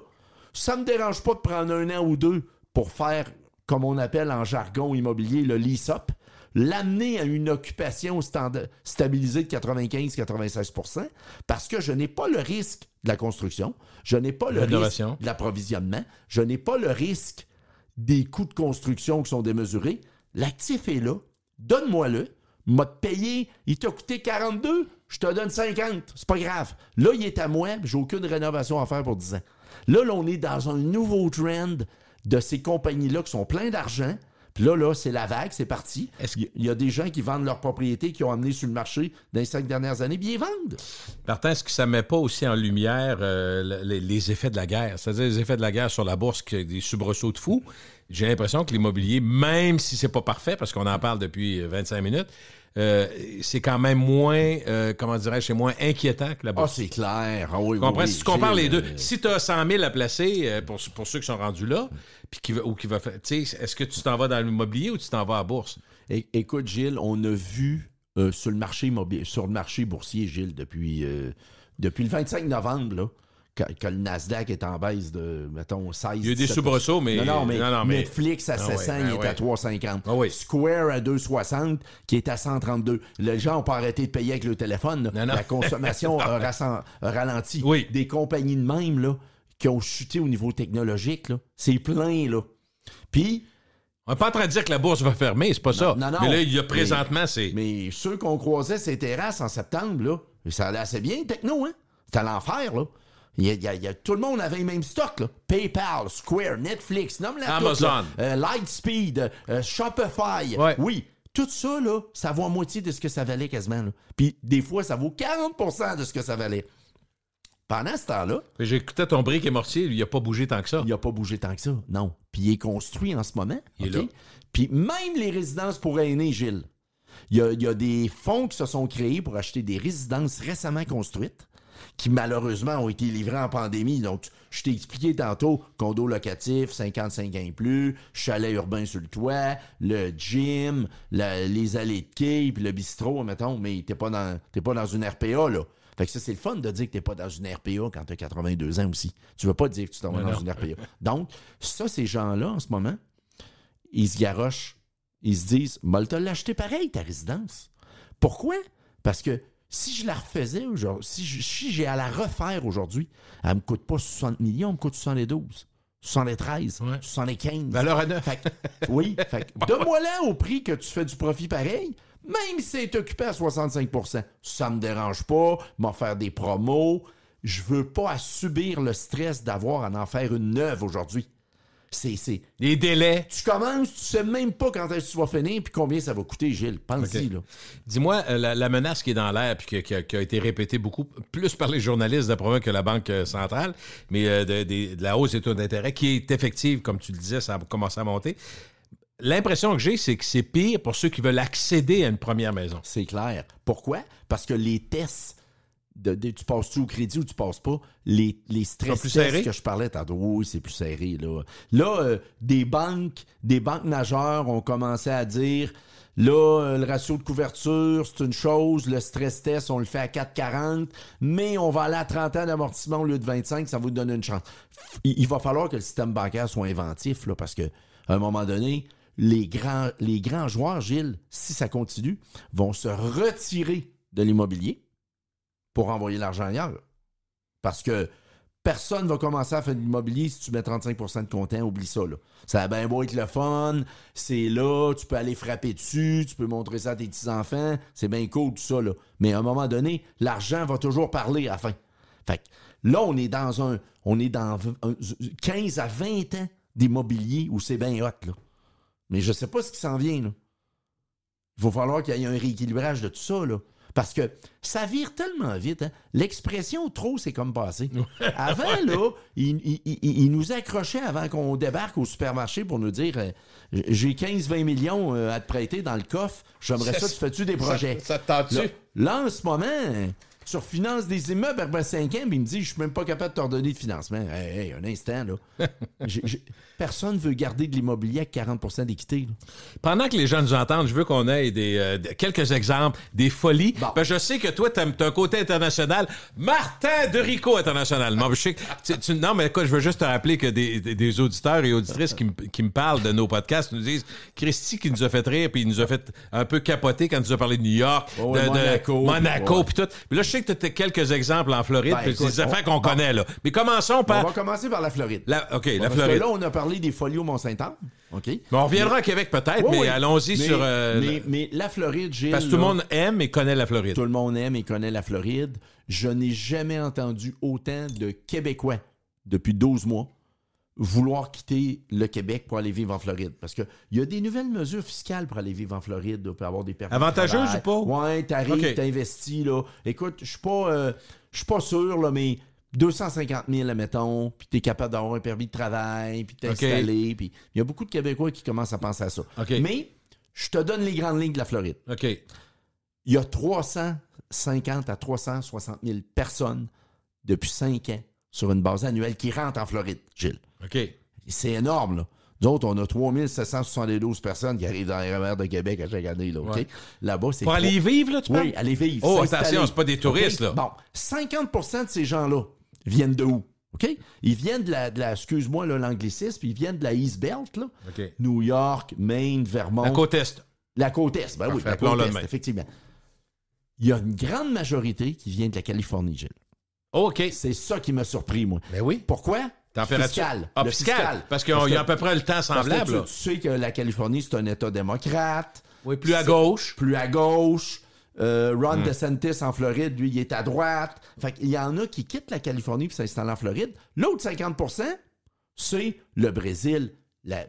Ça ne me dérange pas de prendre un an ou deux pour faire, comme on appelle en jargon immobilier, le lease-up, l'amener à une occupation stabilisée de 95-96 parce que je n'ai pas le risque de la construction, je n'ai pas le risque de l'approvisionnement, je n'ai pas le risque des coûts de construction qui sont démesurés. L'actif est là. Donne-moi-le. M'a payé, il t'a coûté 42, je te donne 50, c'est pas grave. Là, il est à moi, j'ai aucune rénovation à faire pour 10 ans. Là, on est dans un nouveau trend de ces compagnies-là qui sont pleins d'argent. Puis là, là, c'est la vague, c'est parti. -ce Il y a des gens qui vendent leurs propriétés qui ont amené sur le marché dans les cinq dernières années, Bien, ils vendent. Martin, est-ce que ça ne met pas aussi en lumière euh, les, effets de la guerre? C'est-à-dire les effets de la guerre sur la bourse, qui des soubresauts de fous. J'ai l'impression que l'immobilier, même si c'est pas parfait, parce qu'on en parle depuis 25 euh, minutes, euh, c'est quand même moins, euh, comment dirais-je, c'est moins inquiétant que la bourse. Ah, c'est clair. Ah si tu compares les deux, euh, si tu as 100 000 à placer pour, pour ceux qui sont rendus là, puis qui, ou qui va faire, est-ce que tu t'en vas dans l'immobilier ou tu t'en vas à la bourse? Écoute, Gilles, on a vu sur, le marché immobilier, sur le marché boursier, Gilles, depuis, depuis le 25 novembre, là, que, le Nasdaq est en baisse de, mettons, 16. Il y a des sous mais... mais, non, non, mais... Netflix à 700, ah ah il est à 350. Ah Square à 260, qui est à 132. Les gens n'ont pas arrêté de payer avec le téléphone. La consommation a, ralenti. Des compagnies de même, là, qui ont chuté au niveau technologique, là. C'est plein, là. Puis... On n'est pas en train de dire que la bourse va fermer, c'est pas ça. Non, non, mais là, il y a présentement, c'est... Mais ceux qu'on croisait ces terrasses en septembre, là, ça allait assez bien, techno, hein? à l'enfer, là. Il tout le monde avait le même stock. PayPal, Square, Netflix, nomme Amazon. Euh, Lightspeed, euh, Shopify. Oui. Tout ça, ça vaut à moitié de ce que ça valait quasiment. Puis des fois, ça vaut 40 de ce que ça valait. Pendant ce temps-là. J'écoutais ton brique et mortier, il n'a pas bougé tant que ça. Il n'a pas bougé tant que ça, non. Puis il est construit en ce moment. et Puis même les résidences pour aînés, Gilles. il y, a, des fonds qui se sont créés pour acheter des résidences récemment construites qui malheureusement ont été livrés en pandémie. Donc, je t'ai expliqué tantôt, condo locatif, 55 ans et plus, chalet urbain sur le toit, le gym, les allées de quai, puis le bistrot, mettons, mais t'es pas dans pas dans une RPA, là. Fait que ça, c'est le fun de dire que t'es pas dans une RPA quand t'as 82 ans aussi. Tu veux pas dire que tu t'en dans une RPA. Donc, ça, ces gens-là, en ce moment, ils se garochent. Ils se disent, Molta, l'acheter pareil, ta résidence. Pourquoi? Parce que si je la refaisais genre si, j'ai à la refaire aujourd'hui, elle ne me coûte pas 60 millions, elle me coûte 72. 73, ouais. 75. Valeur à neuf. oui. Fait moi là au prix que tu fais du profit pareil, même si c'est occupé à 65 Ça me dérange pas, m'en faire des promos. Je veux pas subir le stress d'avoir à en faire une neuve aujourd'hui les délais. Tu commences, tu sais même pas quand est-ce que tu vas finir puis combien ça va coûter, Gilles. Pense-y. Dis-moi, euh, la, menace qui est dans l'air puis qui, a été répétée beaucoup, plus par les journalistes d'après province que la Banque euh, centrale, mais euh, de, la hausse des taux d'intérêt qui est effective, comme tu le disais, ça a commencé à monter. L'impression que j'ai, c'est que c'est pire pour ceux qui veulent accéder à une première maison. C'est clair. Pourquoi? Parce que les tests tu passes-tu au crédit ou tu passes pas, les, les stress plus tests que je parlais tantôt, oui, c'est plus serré. Là, là euh, des banques, des banques nageurs ont commencé à dire là, euh, le ratio de couverture, c'est une chose, le stress test, on le fait à 4,40, mais on va aller à 30 ans d'amortissement au lieu de 25, ça va vous donne une chance. Il, il, va falloir que le système bancaire soit inventif, là, parce que à un moment donné, les grands, les grands joueurs, Gilles, si ça continue, vont se retirer de l'immobilier pour envoyer l'argent ailleurs. Parce que personne ne va commencer à faire de l'immobilier si tu mets 35 de comptant. Oublie ça. Là. Ça a bien beau être le fun. C'est là. Tu peux aller frapper dessus. Tu peux montrer ça à tes petits-enfants. C'est bien cool, tout ça. Là. Mais à un moment donné, l'argent va toujours parler à la fin. Fait là, on est dans un. On est dans 15 à 20 ans d'immobilier où c'est bien hot. Là. Mais je ne sais pas ce qui s'en vient. Là. Il va falloir qu'il y ait un rééquilibrage de tout ça. Là. Parce que ça vire tellement vite. Hein. L'expression trop, c'est comme passé. avant, là, il, nous accrochait avant qu'on débarque au supermarché pour nous dire euh, J'ai 15-20 millions euh, à te prêter dans le coffre, j'aimerais ça, que tu fais-tu des projets. Ça, te tente-tu? là, en ce moment, tu refinances des immeubles après 5 ans, il me dit, je suis même pas capable de t'ordonner de financement. Hey, hey, un instant, là. Personne veut garder de l'immobilier à 40 d'équité. Pendant que les gens nous entendent, je veux qu'on ait des, euh, quelques exemples, des folies. je sais que toi, tu as, un côté international. Martin de Rico international. Non, mais écoute, je veux juste te rappeler que des, auditeurs et auditrices qui, me parlent de nos podcasts nous disent, Christy qui nous a fait rire, puis il nous a fait un peu capoter quand il nous a parlé de New York, de, Monaco, puis tout que tu as quelques exemples en Floride, ben, des affaires qu'on connaît, là. Mais commençons par. On va commencer par la Floride. OK, la parce Floride. Que là, on a parlé des folios Mont-Saint-Anne. OK. on reviendra à Québec peut-être, mais allons-y sur. Euh, mais, mais, la Floride, j'ai. Parce que tout le monde aime et connaît la Floride. Tout le monde aime et connaît la Floride. Je n'ai jamais entendu autant de Québécois depuis 12 mois vouloir quitter le Québec pour aller vivre en Floride. Parce qu'il y a des nouvelles mesures fiscales pour aller vivre en Floride, pour avoir des permis. Avantageuses ou pas? Ouais, t'arrives, tu t'investis. Là. Écoute, je suis pas, euh, suis pas sûr, là, mais 250 000, admettons, puis es capable d'avoir un permis de travail, puis t'es installé. Puis il y a beaucoup de Québécois qui commencent à penser à ça. Mais je te donne les grandes lignes de la Floride. Il y a 350 à 360 000 personnes depuis 5 ans sur une base annuelle qui rentrent en Floride, Gilles. C'est énorme, là. on a 3772 personnes qui arrivent dans les de Québec à chaque année. Là, là bas c'est. Pour aller vivre, là, tu parles? Oui, aller vivre. Oh, attention, c'est pas des touristes, là. Bon, 50 de ces gens-là viennent de où? OK? Ils viennent de la, excuse-moi l'anglicisme, puis ils viennent de la East Belt, là. New York, Maine, Vermont. La côte Est. La côte Est, ben oui, la côte Est, effectivement. Il y a une grande majorité qui vient de la Californie, Gilles. OK. C'est ça qui m'a surpris, moi. Ben oui. Pourquoi? Température. Ah, Fiscale. Parce qu'il y a à peu près le temps semblable. Tu, sais que la Californie, c'est un État démocrate. Oui, plus à gauche. Plus à gauche. Euh, Ron hmm. DeSantis en Floride, lui, il est à droite. Fait il y en a qui quittent la Californie puis s'installent en Floride. L'autre 50 c'est le Brésil, la,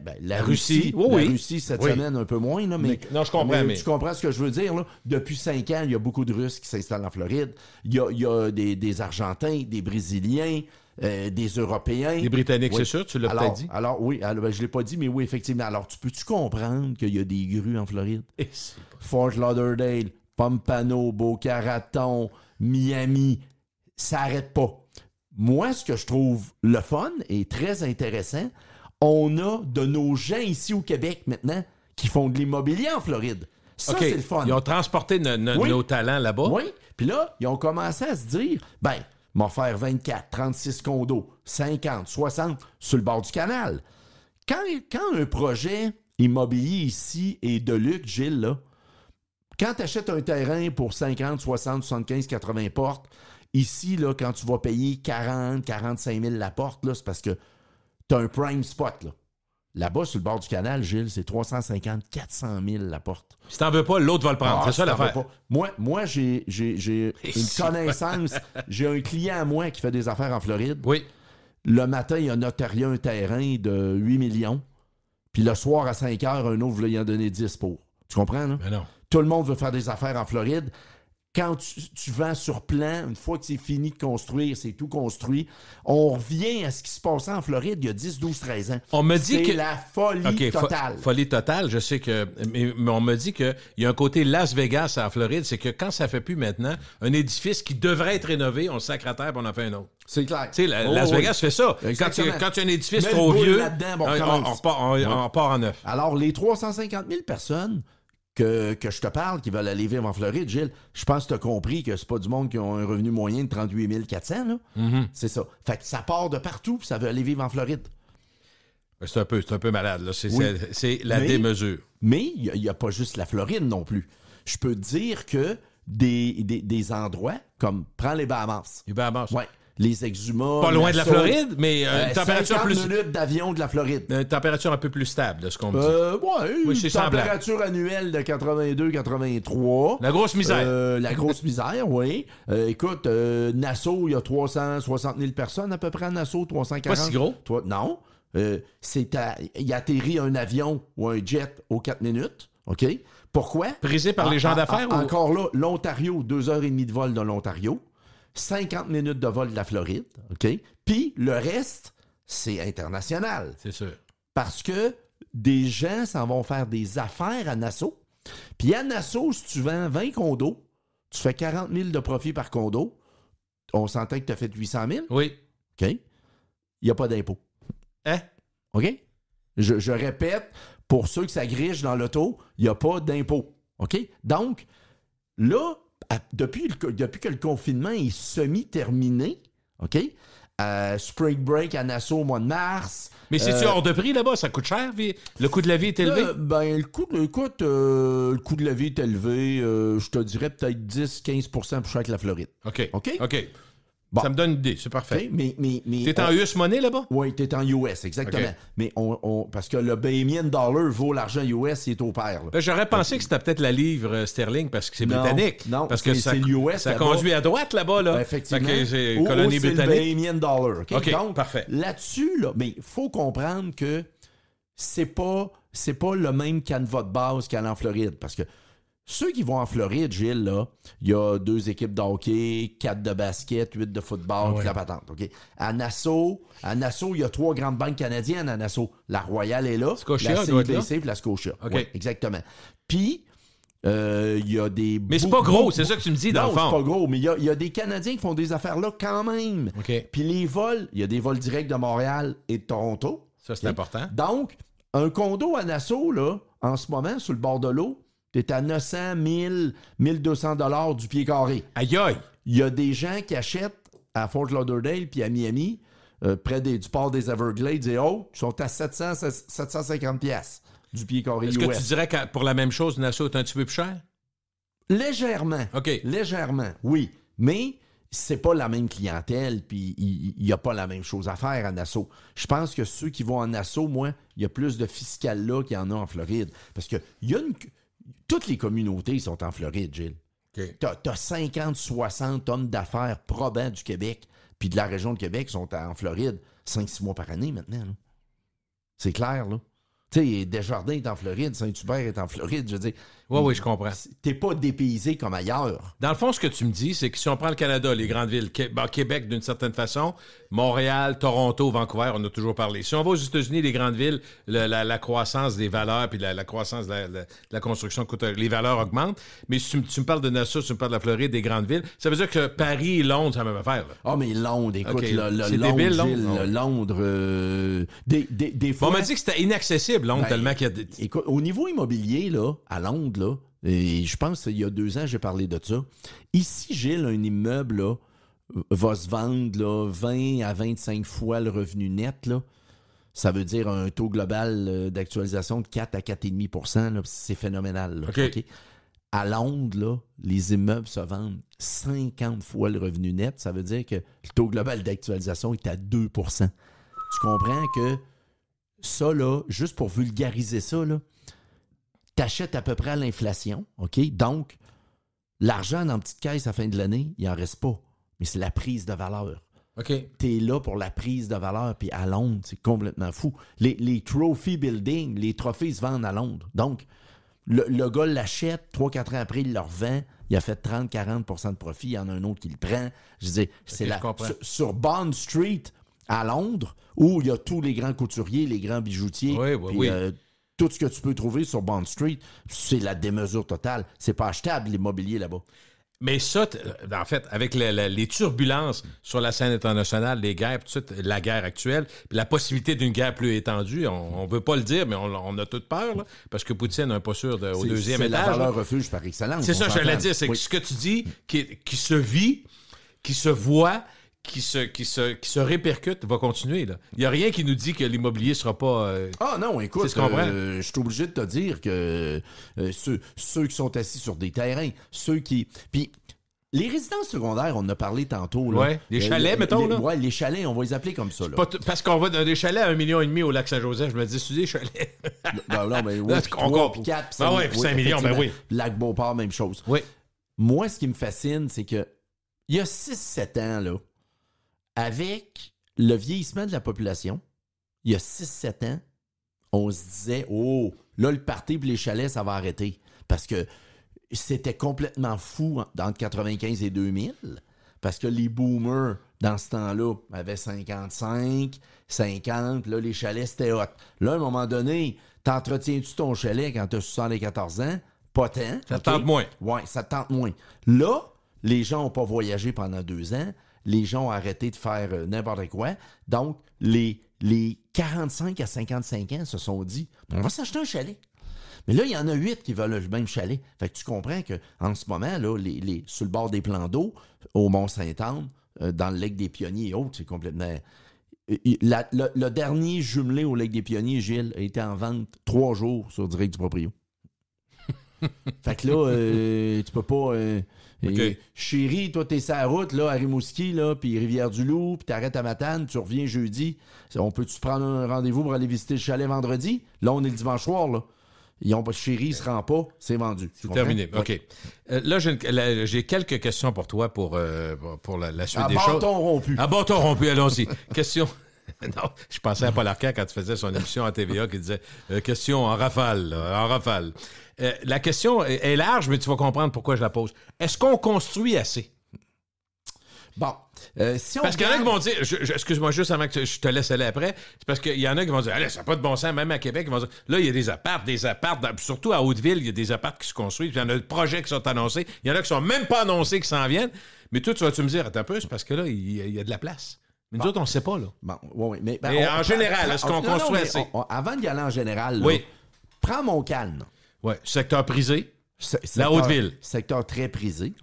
Russie. Ben, la Russie, cette semaine, un peu moins. mais, non, je comprends. Tu comprends ce que je veux dire. Depuis cinq ans, il y a beaucoup de Russes qui s'installent en Floride. Il y a, des Argentins, des Brésiliens. Euh, des Européens. Des Britanniques, c'est sûr, tu l'as pas dit. Alors, oui, ben, je ne l'ai pas dit, mais oui, effectivement. Alors, tu peux-tu comprendre qu'il y a des grues en Floride? Fort Lauderdale, Pompano, Boca Raton, Miami, ça n'arrête pas. Moi, ce que je trouve le fun et très intéressant, on a de nos gens ici au Québec maintenant qui font de l'immobilier en Floride. Ça, c'est le fun. Ils ont transporté nos talents là-bas. Oui. Puis là, ils ont commencé à se dire, ben, m'a faire 24, 36 condos, 50, 60 sur le bord du canal. Quand, un projet immobilier ici est de luxe, Gilles, quand tu achètes un terrain pour 50, 60, 75, 80 portes, ici, là, quand tu vas payer 40, 45 000 la porte, c'est parce que tu as un prime spot. Là. Là-bas, sur le bord du canal, Gilles, c'est 350, 400 000 la porte. Si t'en veux pas, l'autre va le prendre. Ah, c'est l'affaire. Moi, moi j'ai, une connaissance. j'ai un client à moi qui fait des affaires en Floride. Oui. Le matin, il y a notarié un terrain de 8 millions. Puis le soir, à 5 heures, un autre voulait y en donner 10 pour. Tu comprends, Mais ben non. Tout le monde veut faire des affaires en Floride quand tu, vends sur plan, une fois que c'est fini de construire, c'est tout construit, on revient à ce qui se passait en Floride il y a 10, 12, 13 ans. On me dit que... la folie totale. folie totale, je sais que... Mais, on me dit qu'il y a un côté Las Vegas en Floride, c'est que quand ça fait plus maintenant, un édifice qui devrait être rénové, on le sacre à terre et on en fait un autre. C'est clair. Tu sais, oh, Las Vegas fait ça. Quand tu as un édifice trop vieux, on, on, part en neuf. Alors, les 350 000 personnes que, je te parle, qui veulent aller vivre en Floride, Gilles, je pense que tu as compris que c'est pas du monde qui a un revenu moyen de 38 400. Mm-hmm. C'est ça. Fait que ça part de partout, ça veut aller vivre en Floride. Ben, c'est un, peu, un peu malade. C'est la démesure. Mais il n'y a, pas juste la Floride non plus. Je peux te dire que des, endroits comme, prends les Bahamas. Les Bahamas. Ouais les exhumants... Pas loin de la Floride, mais euh, une euh, température plus. minutes d'avion de la Floride. Une température un peu plus stable, de ce qu'on me dit. Euh, température annuelle de 82-83. La grosse misère. la grosse misère, oui. écoute, Nassau, il y a 360 000 personnes à peu près Nassau, 340. Pas si gros. Toi, non. c'est il atterrit un avion ou un jet aux 4 minutes. OK? Pourquoi? Prisé par les gens d'affaires? ou... Encore là, l'Ontario, 2 h et de vol dans l'Ontario. 50 minutes de vol de la Floride, OK? Puis le reste, c'est international. C'est sûr. Parce que des gens s'en vont faire des affaires à Nassau. Puis à Nassau, si tu vends 20 condos, tu fais 40 000 de profit par condo. On s'entend que tu as fait 800 000. Oui. OK? Il n'y a pas d'impôt. Hein? OK? Je, je, répète, pour ceux que ça griche dans l'auto, il n'y a pas d'impôt. OK? Donc, là, depuis, depuis que le confinement est semi-terminé, OK? Euh, spring Break à Nassau au mois de mars. Mais c'est-tu euh, hors de prix là-bas? Ça coûte cher? Le coût de la vie est élevé? Euh, ben, le coût, le, le coût de la vie est élevé, je te dirais peut-être 10-15 pour cher que la Floride. OK. OK? OK. Ça me donne une idée, c'est parfait. mais, mais, t'es en US money là-bas? Oui, t'es en US, exactement. Mais on, on, parce que le Bahamian dollar vaut l'argent US, il est au pair. Ben, j'aurais pensé que c'était peut-être la livre euh, sterling parce que c'est britannique. Non, parce que c'est, ça, ça conduit à droite là-bas. Là. Ben, effectivement. c'est une colonie britannique. Le dollar. OK, Donc, parfait. Là-dessus, là, mais il faut comprendre que c'est pas, c'est pas le même canevas de base qu'à en Floride. Parce que ceux qui vont en Floride, Gilles, là, il y a deux équipes de hockey, quatre de basket, huit de football, la patente. À Nassau, il y a trois grandes banques canadiennes à Nassau. La Royale est là, la CIBC et la Scotia. exactement. Puis, euh, il y a des. Mais c'est pas gros, c'est ça que tu me dis, dans non, pas gros, mais il y, a, des Canadiens qui font des affaires là quand même. Puis les vols, il y a des vols directs de Montréal et de Toronto. Ça, c'est important. Donc, un condo à Nassau, là, en ce moment, sur le bord de l'eau, es à 900, 1000, 1200 dollars du pied carré. Aïe aïe! Il y a des gens qui achètent à Fort Lauderdale puis à Miami, euh, près du port des Everglades et oh, ils sont à 750 pièces du pied carré Est-ce que tu dirais que pour la même chose, Nassau est un petit peu plus cher? Légèrement. OK. Légèrement, oui. Mais c'est pas la même clientèle, puis il n'y a pas la même chose à faire à Nassau. Je pense que ceux qui vont à Nassau, moi, il y a plus de fiscal là qu'il y en a en Floride. Parce qu'il y, a une, toutes les communautés sont en Floride, Gilles. T'as Tu as, 50, 60 hommes d'affaires probants du Québec puis de la région de Québec sont en Floride 5-6 mois par année maintenant. C'est clair, là. Tu sais, Desjardins est en Floride, Saint-Hubert est en Floride. Je veux dire, oui, oui, je comprends. T'es pas dépaysé comme ailleurs. Dans le fond, ce que tu me dis, c'est que si on prend le Canada, les grandes villes, bah, Québec d'une certaine façon, Montréal, Toronto, Vancouver, on a toujours parlé. Si on va aux États-Unis, les grandes villes, la, croissance des valeurs puis la, croissance de la, construction les valeurs augmentent. Mais si tu, me parles de Nassau, tu me parles de la Floride, des grandes villes, ça veut dire que Paris et Londres, ça la même affaire. Ah, mais Londres, écoute, Londres... le, Londres, Londres, euh, des, fois... on m'a dit que c'était inaccessible, Londres, ben, tellement qu'il y a au niveau immobilier, là, à Londres, et je pense il y a deux ans, j'ai parlé de ça. Ici, Gilles, un immeuble là, va se vendre 20 à 25 fois le revenu net. Là. Ça veut dire un taux global euh, d'actualisation de 4 à 4,5 C'est phénoménal. À Londres, les immeubles se vendent 50 fois le revenu net. Ça veut dire que le taux global d'actualisation est à 2 Tu comprends que ça, juste pour vulgariser ça, t'achètes à peu près à l'inflation, OK? Donc, l'argent dans la petite caisse à la fin de l'année, il n'en reste pas. Mais c'est la prise de valeur. OK. Tu es là pour la prise de valeur, puis à Londres, c'est complètement fou. Les, les, trophy building, les trophées se vendent à Londres. Donc, le, gars l'achète, 3-4 ans après, il le revend, il a fait 30-40 de profit, il y en a un autre qui le prend. Je disais c'est la. Sur, Bond Street, à Londres, où il y a tous les grands couturiers, les grands bijoutiers, oui, oui, euh, tout ce que tu peux trouver sur Bond Street, c'est la démesure totale. C'est pas achetable l'immobilier là-bas. Mais ça, euh, en fait, avec les turbulences sur la scène internationale, les guerres, tout la guerre actuelle, la possibilité d'une guerre plus étendue, on ne veut pas le dire, mais on, a toute peur, parce que Poutine n'est pas sûr de, au deuxième étage. C'est la valeur refuge par excellence. C'est ça, je l'ai dire, c'est ce que tu dis, qui se vit, qui se voit, qui se, qui se, qui se répercute va continuer. Il n'y a rien qui nous dit que l'immobilier ne sera pas. Euh, ah non, écoute, euh, je suis obligé de te dire que euh, ceux, qui sont assis sur des terrains, ceux qui. Puis. Les résidences secondaires, on en a parlé tantôt. Là. les chalets, mettons. Les, les chalets, on va les appeler comme ça. parce qu'on va des chalets à un million et demi au lac Saint-Joseph, je me dis, c'est des chalets. ben, ben, ben oui, puis on 4, 5, ah millions, ben oui. Lac Beauport, même chose. Oui. Moi, ce qui me fascine, c'est que il y a 6-7 ans, là, avec le vieillissement de la population, il y a 6-7 ans, on se disait Oh, là, le parti et les chalets, ça va arrêter. Parce que c'était complètement fou entre 1995 et 2000, parce que les boomers, dans ce temps-là, avaient 55, 50, là, les chalets, c'était hot. Là, à un moment donné, t'entretiens-tu ton chalet quand t'as 74 ans? Pas tant. Ça tente moins. Oui, ça tente moins. Là, les gens n'ont pas voyagé pendant deux ans les gens ont arrêté de faire euh, n'importe quoi. Donc, les, les 45 à 55 ans se sont dit, on va s'acheter un chalet. Mais là, il y en a huit qui veulent le même chalet. Fait que tu comprends qu'en ce moment, là, les, sur le bord des plans d'eau, au Mont-Saint-Anne, euh, dans le lac des Pionniers et autres, c'est complètement... Euh, le, dernier jumelé au lac des Pionniers, Gilles, a été en vente trois jours sur Direct du Proprio. fait que là, tu peux pas... Okay. chérie, toi, t'es sa route, là, à Rimouski, là, puis Rivière-du-Loup, puis t'arrêtes à Matane, tu reviens jeudi. On peut-tu prendre un rendez-vous pour aller visiter le chalet vendredi? Là, on est le dimanche soir, là. Ils ont, chérie, il se rend pas, c'est vendu. terminé. OK. Euh, là, j'ai quelques questions pour toi pour, euh, pour la, suite des choses. Un bâton rompu. Un bâton rompu, allons-y. Question. Non, je pensais à Paul Arcand quand tu faisais son émission à TVA qui disait euh, Question en rafale, en rafale. Euh, la question est large, mais tu vas comprendre pourquoi je la pose. Est-ce qu'on construit assez? Bon. Euh, si on parce qu'il y en a qui vont dire, excuse-moi juste avant que je te laisse aller après, c'est parce qu'il y en a qui vont dire, allez, ça n'a pas de bon sens, même à Québec, ils vont dire, là, il y a des apparts, des apparts, surtout à Hauteville, il y a des apparts qui se construisent, il y en a des projets qui sont annoncés, il y en a qui sont même pas annoncés, qui s'en viennent, mais toi, tu vas-tu me dire, attends un peu, c'est parce que là, il y, a, de la place. Mais nous autres, on ne sait pas, là. Bon, oui, mais, ben, en général, est-ce qu'on construit assez? avant d'y aller en général, oui. prends mon calme. Ouais. Secteur prisé. la Haute-Ville. Secteur très prisé.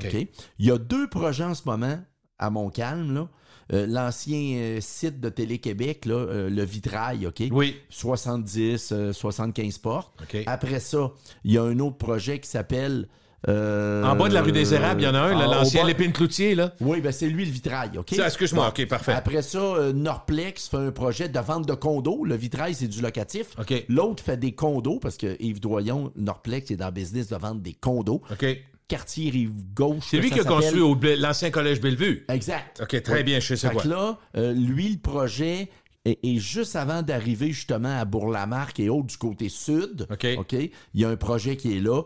Il y a deux projets en ce moment à Montcalm, euh, l'ancien euh, site de Télé-Québec, euh, le vitrail, OK? Oui. 70, 75 portes. Après ça, il y a un autre projet qui s'appelle euh, en bas de la rue des Érables, il y en a un, ah, l'ancien Lépine Cloutier, là. Oui, ben c'est lui le vitrail, OK? Excuse-moi, OK, parfait. Après ça, euh, Norplex fait un projet de vente de condos. Le vitrail, c'est du locatif. L'autre fait des condos parce que Yves Doyon, Norplex est dans le business de vendre des condos. OK. Quartier rive gauche. C'est lui qui a construit l'ancien collège Bellevue. Exact. OK, très bien, je sais quoi. là, euh, lui, le projet, est juste avant d'arriver justement à bourg et autres du côté sud, OK, il y a un projet qui est là.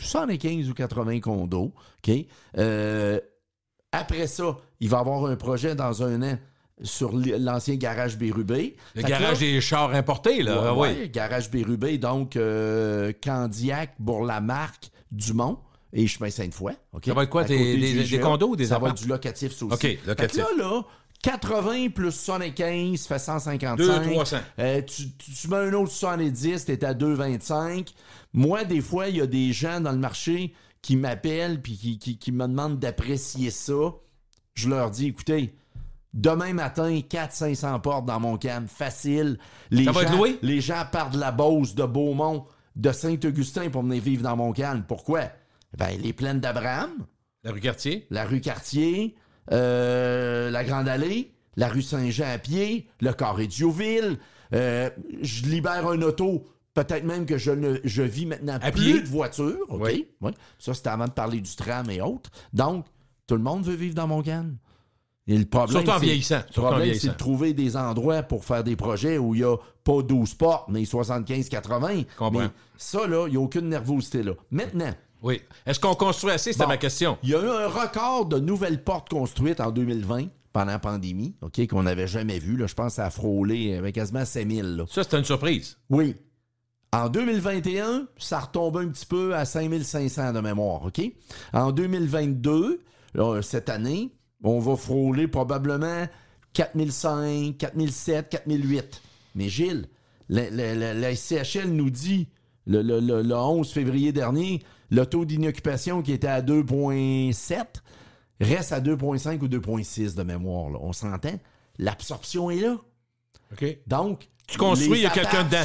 115 ou 80 condos. Euh, après ça, il va avoir un projet dans un an sur l'ancien garage Bérubé. Le garage des chars importés, là. Ah oui, garage Bérubé, donc euh, Candiac, bourg la Dumont et Chemin Sainte-Foy. Ça va être quoi, des, condos ou des Ça va être du locatif, ça aussi. locatif. là, 80 plus 115 fait 155. 2 300. tu, mets un autre 110, t'es à 225. Moi, des fois, il y a des gens dans le marché qui m'appellent puis qui, me demandent d'apprécier ça. Je leur dis, écoutez, demain matin, 400-500 portes dans mon calme. facile. Les gens, partent de la Beauce, de Beaumont, de Saint-Augustin pour venir vivre dans mon calme. Pourquoi? Ben, les plaines d'Abraham. La rue Cartier. La rue Cartier, euh, la Grande Allée, la rue Saint-Jean à pied, le Carré Dioville. Euh, je libère un auto Peut-être même que je, ne, vis maintenant à plus pied? de voiture. OK. Oui. Ça, c'était avant de parler du tram et autres. Donc, tout le monde veut vivre dans mon Et le problème, Surtout en vieillissant. Le problème, c'est de trouver des endroits pour faire des projets où il n'y a pas 12 portes, mais 75-80. Combien? ça, là, il n'y a aucune nervosité là. Maintenant. Oui. Est-ce qu'on construit assez? C'était ma question. Il y a eu un record de nouvelles portes construites en 2020 pendant la pandémie, OK, qu'on n'avait jamais vu. Là, je pense à frôler avec quasiment 5000. Ça, c'était une surprise. Oui. En 2021, ça retombe un petit peu à 5500 de mémoire, OK? En 2022, cette année, on va frôler probablement 4005, 4007, 4008. Mais Gilles, la, CHL nous dit le, 11 février dernier, le taux d'inoccupation qui était à 2,7 reste à 2,5 ou 2,6 de mémoire. On s'entend? L'absorption est là. OK. Donc, tu construis, il y a quelqu'un dedans.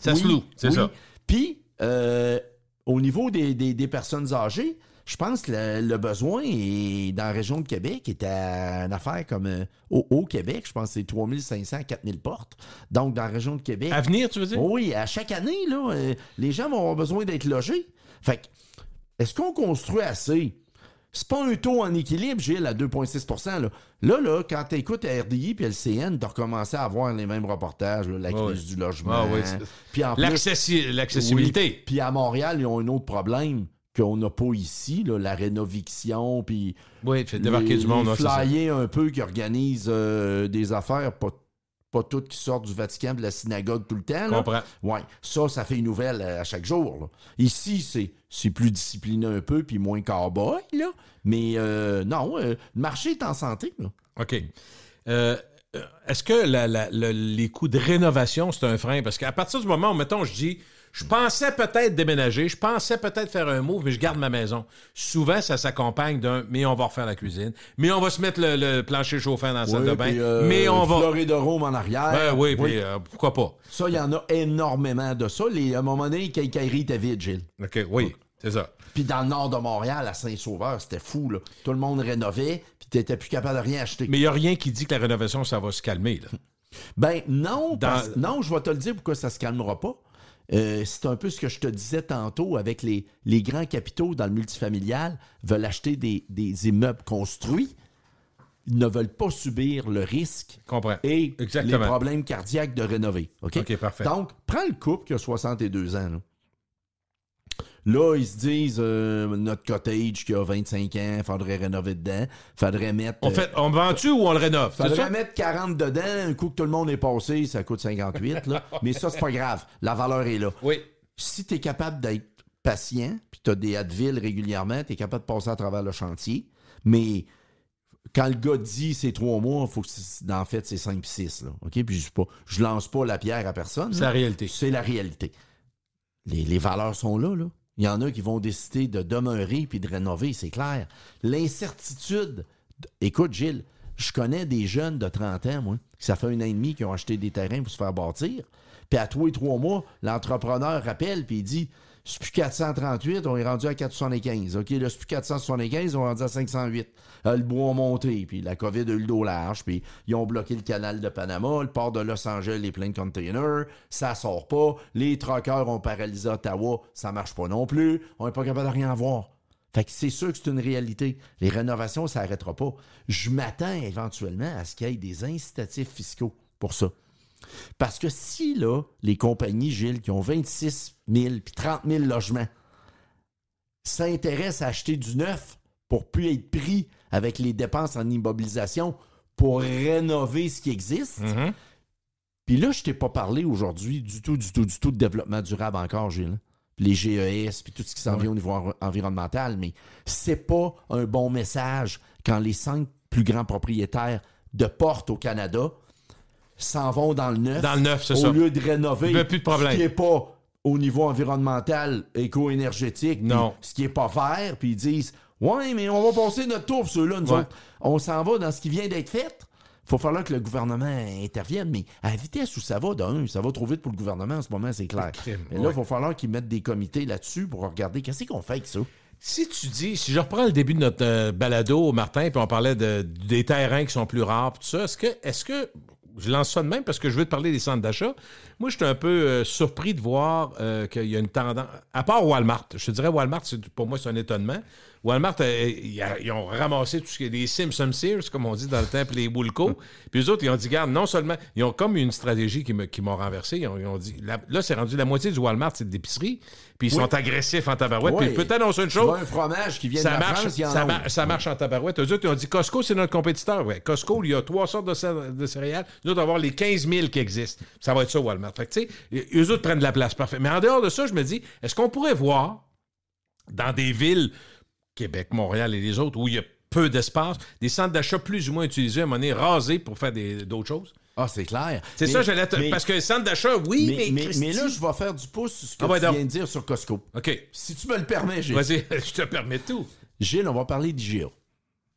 Ça se loue, c'est ça. Puis, euh, au niveau des, personnes âgées, je pense que le, besoin dans la région de Québec est à une affaire comme euh, au, Québec, je pense que c'est 3500 4000 portes. Donc, dans la région de Québec. À venir, tu veux dire? Oui, à chaque année, euh, les gens vont avoir besoin d'être logés. Fait est-ce qu'on construit assez? C'est pas un taux en équilibre, Gilles, à 2,6 là. là. là, quand tu écoutes RDI puis LCN, tu recommencé à avoir les mêmes reportages, la crise du logement. Ah, l'accessibilité. puis à Montréal, ils ont un autre problème qu'on n'a pas ici, la rénoviction, puis débarquer du monde, un peu qui organise euh, des affaires pas pas toutes qui sortent du Vatican de la synagogue tout le temps. Ouais. Ça, ça fait une nouvelle euh, à, chaque jour. Ici, c'est, plus discipliné un peu puis moins cowboy, là. Mais euh, non, euh, le marché est en santé. OK. est-ce que les coûts de rénovation, c'est un frein? Parce qu'à partir du moment où, mettons, je dis je pensais peut-être déménager, je pensais peut-être faire un move, mais je garde ma maison. Souvent, ça s'accompagne d'un mais on va refaire la cuisine, mais on va se mettre le, plancher chauffant dans la salle de bain, euh, mais on va. Fleurer de Rome en arrière. Ben, oui, oui. Puis, euh, pourquoi pas. Ça, il y en a énormément de ça. Les, à un moment donné, était vide, Gilles. OK, oui, c'est ça. Puis dans le nord de Montréal, à Saint-Sauveur, c'était fou. Là. Tout le monde rénovait, puis tu n'étais plus capable de rien acheter. Mais il n'y a rien qui dit que la rénovation, ça va se calmer. Là. Ben non, non, je vais te le dire pourquoi ça se calmera pas. Euh, c'est un peu ce que je te disais tantôt avec les, grands capitaux dans le multifamilial veulent acheter des, immeubles construits. Ils ne veulent pas subir le risque et les problèmes cardiaques de rénover. Donc, prends le couple qui a 62 ans. Là, ils se disent euh, notre cottage qui a 25 ans, faudrait rénover dedans. Faudrait mettre. En euh, fait, on vend-tu ou on le rénove? Faudrait mettre 40 dedans. Un coup que tout le monde est passé, ça coûte 58. Mais ça, c'est pas grave. La valeur est là. Oui. Si tu es capable d'être patient, puis tu as des Advil régulièrement, tu es capable de passer à travers le chantier. Mais quand le gars dit c'est trois mois, faut que en fait c'est 5 6 OK, puis je pas lance pas la pierre à personne. C'est la réalité. C'est la réalité. les, valeurs sont là là. Il y en a qui vont décider de demeurer puis de rénover, c'est clair. L'incertitude. Écoute, Gilles, je connais des jeunes de 30 ans, moi, ça fait un an et demi qui ont acheté des terrains pour se faire bâtir. Puis à tous et trois mois, l'entrepreneur rappelle puis il dit c'est 438, on est rendu à 475. OK, là, c'est plus 475, on est rendu à 508. Euh, le bois a monté, puis la COVID a eu le dos large, puis ils ont bloqué le canal de Panama, le port de Los Angeles est plein de containers, ça sort pas, les truckers ont paralysé Ottawa, ça marche pas non plus, on n'est pas capable de rien voir. Fait que c'est sûr que c'est une réalité. Les rénovations, ça n'arrêtera pas. Je m'attends éventuellement à ce qu'il y ait des incitatifs fiscaux pour ça. Parce que si, là, les compagnies, Gilles, qui ont 26 000 puis 30 000 logements s'intéressent à acheter du neuf pour plus être pris avec les dépenses en immobilisation pour rénover ce qui existe. Mhm. Puis là, je t'ai pas parlé aujourd'hui du tout, du tout, du tout de développement durable encore, Gilles. Hein. Les GES, puis tout ce qui s'en vient au niveau environnemental, mais c'est pas un bon message quand les cinq plus grands propriétaires de portes au Canada s'en vont dans le neuf. Au lieu de rénover. Il Ce qui n'est pas au niveau environnemental, éco-énergétique, non. ce qui est pas vert, puis ils disent Ouais, mais on va passer notre tour, ceux-là, nous On s'en va dans ce qui vient d'être fait. Faut falloir que le gouvernement intervienne, mais à la vitesse où ça va, ça va trop vite pour le gouvernement en ce moment, c'est clair. mais là, il va falloir qu'ils mettent des comités là-dessus pour regarder qu'est-ce qu'on fait avec ça. Si tu dis, si je reprends le début de notre euh, balado, Martin, puis on parlait des terrains qui sont plus rares, tout ça, ce que, est-ce que je lance ça de même parce que je veux te parler des centres d'achat. Moi, je suis un peu euh, surpris de voir euh, qu'il y a une tendance. À part Walmart, je te dirais Walmart, pour moi, c'est un étonnement. Walmart, euh, euh, ils ont ramassé tout ce qui est des Simpsons Sears, comme on dit dans le temple, les Woolco. puis les autres, ils ont dit, garde, non seulement, ils ont comme une stratégie qui, m'a qui m'ont renversé. Ils ont, dit, là, c'est rendu la moitié du Walmart, c'est de l'épicerie. Puis ils sont agressifs en tabarouette. Puis peut annoncer une chose. un fromage qui vient ça de marche, ça, marche en tabarouette. Eux autres, ils ont dit, Costco, c'est notre compétiteur. Costco, il y a trois sortes de, céréales. Nous autres, on va avoir les 15 000 qui existent. Ça va être ça, Walmart. Fait tu sais, eux autres prennent de la place. Parfait. Mais en dehors de ça, je me dis, est-ce qu'on pourrait voir dans des villes Québec, Montréal et les autres, où il y a peu d'espace, des centres d'achat plus ou moins utilisés, à un moment rasés pour faire d'autres choses. Ah, c'est clair. C'est ça, j'allais te... Parce que les centre d'achat, oui, mais... Mais, là, je vais faire du pouce sur ce que ah tu viens de dire sur Costco. OK. Si tu me le permets, Gilles. Vas-y, je te permets tout. Gilles, on va parler d'IGA.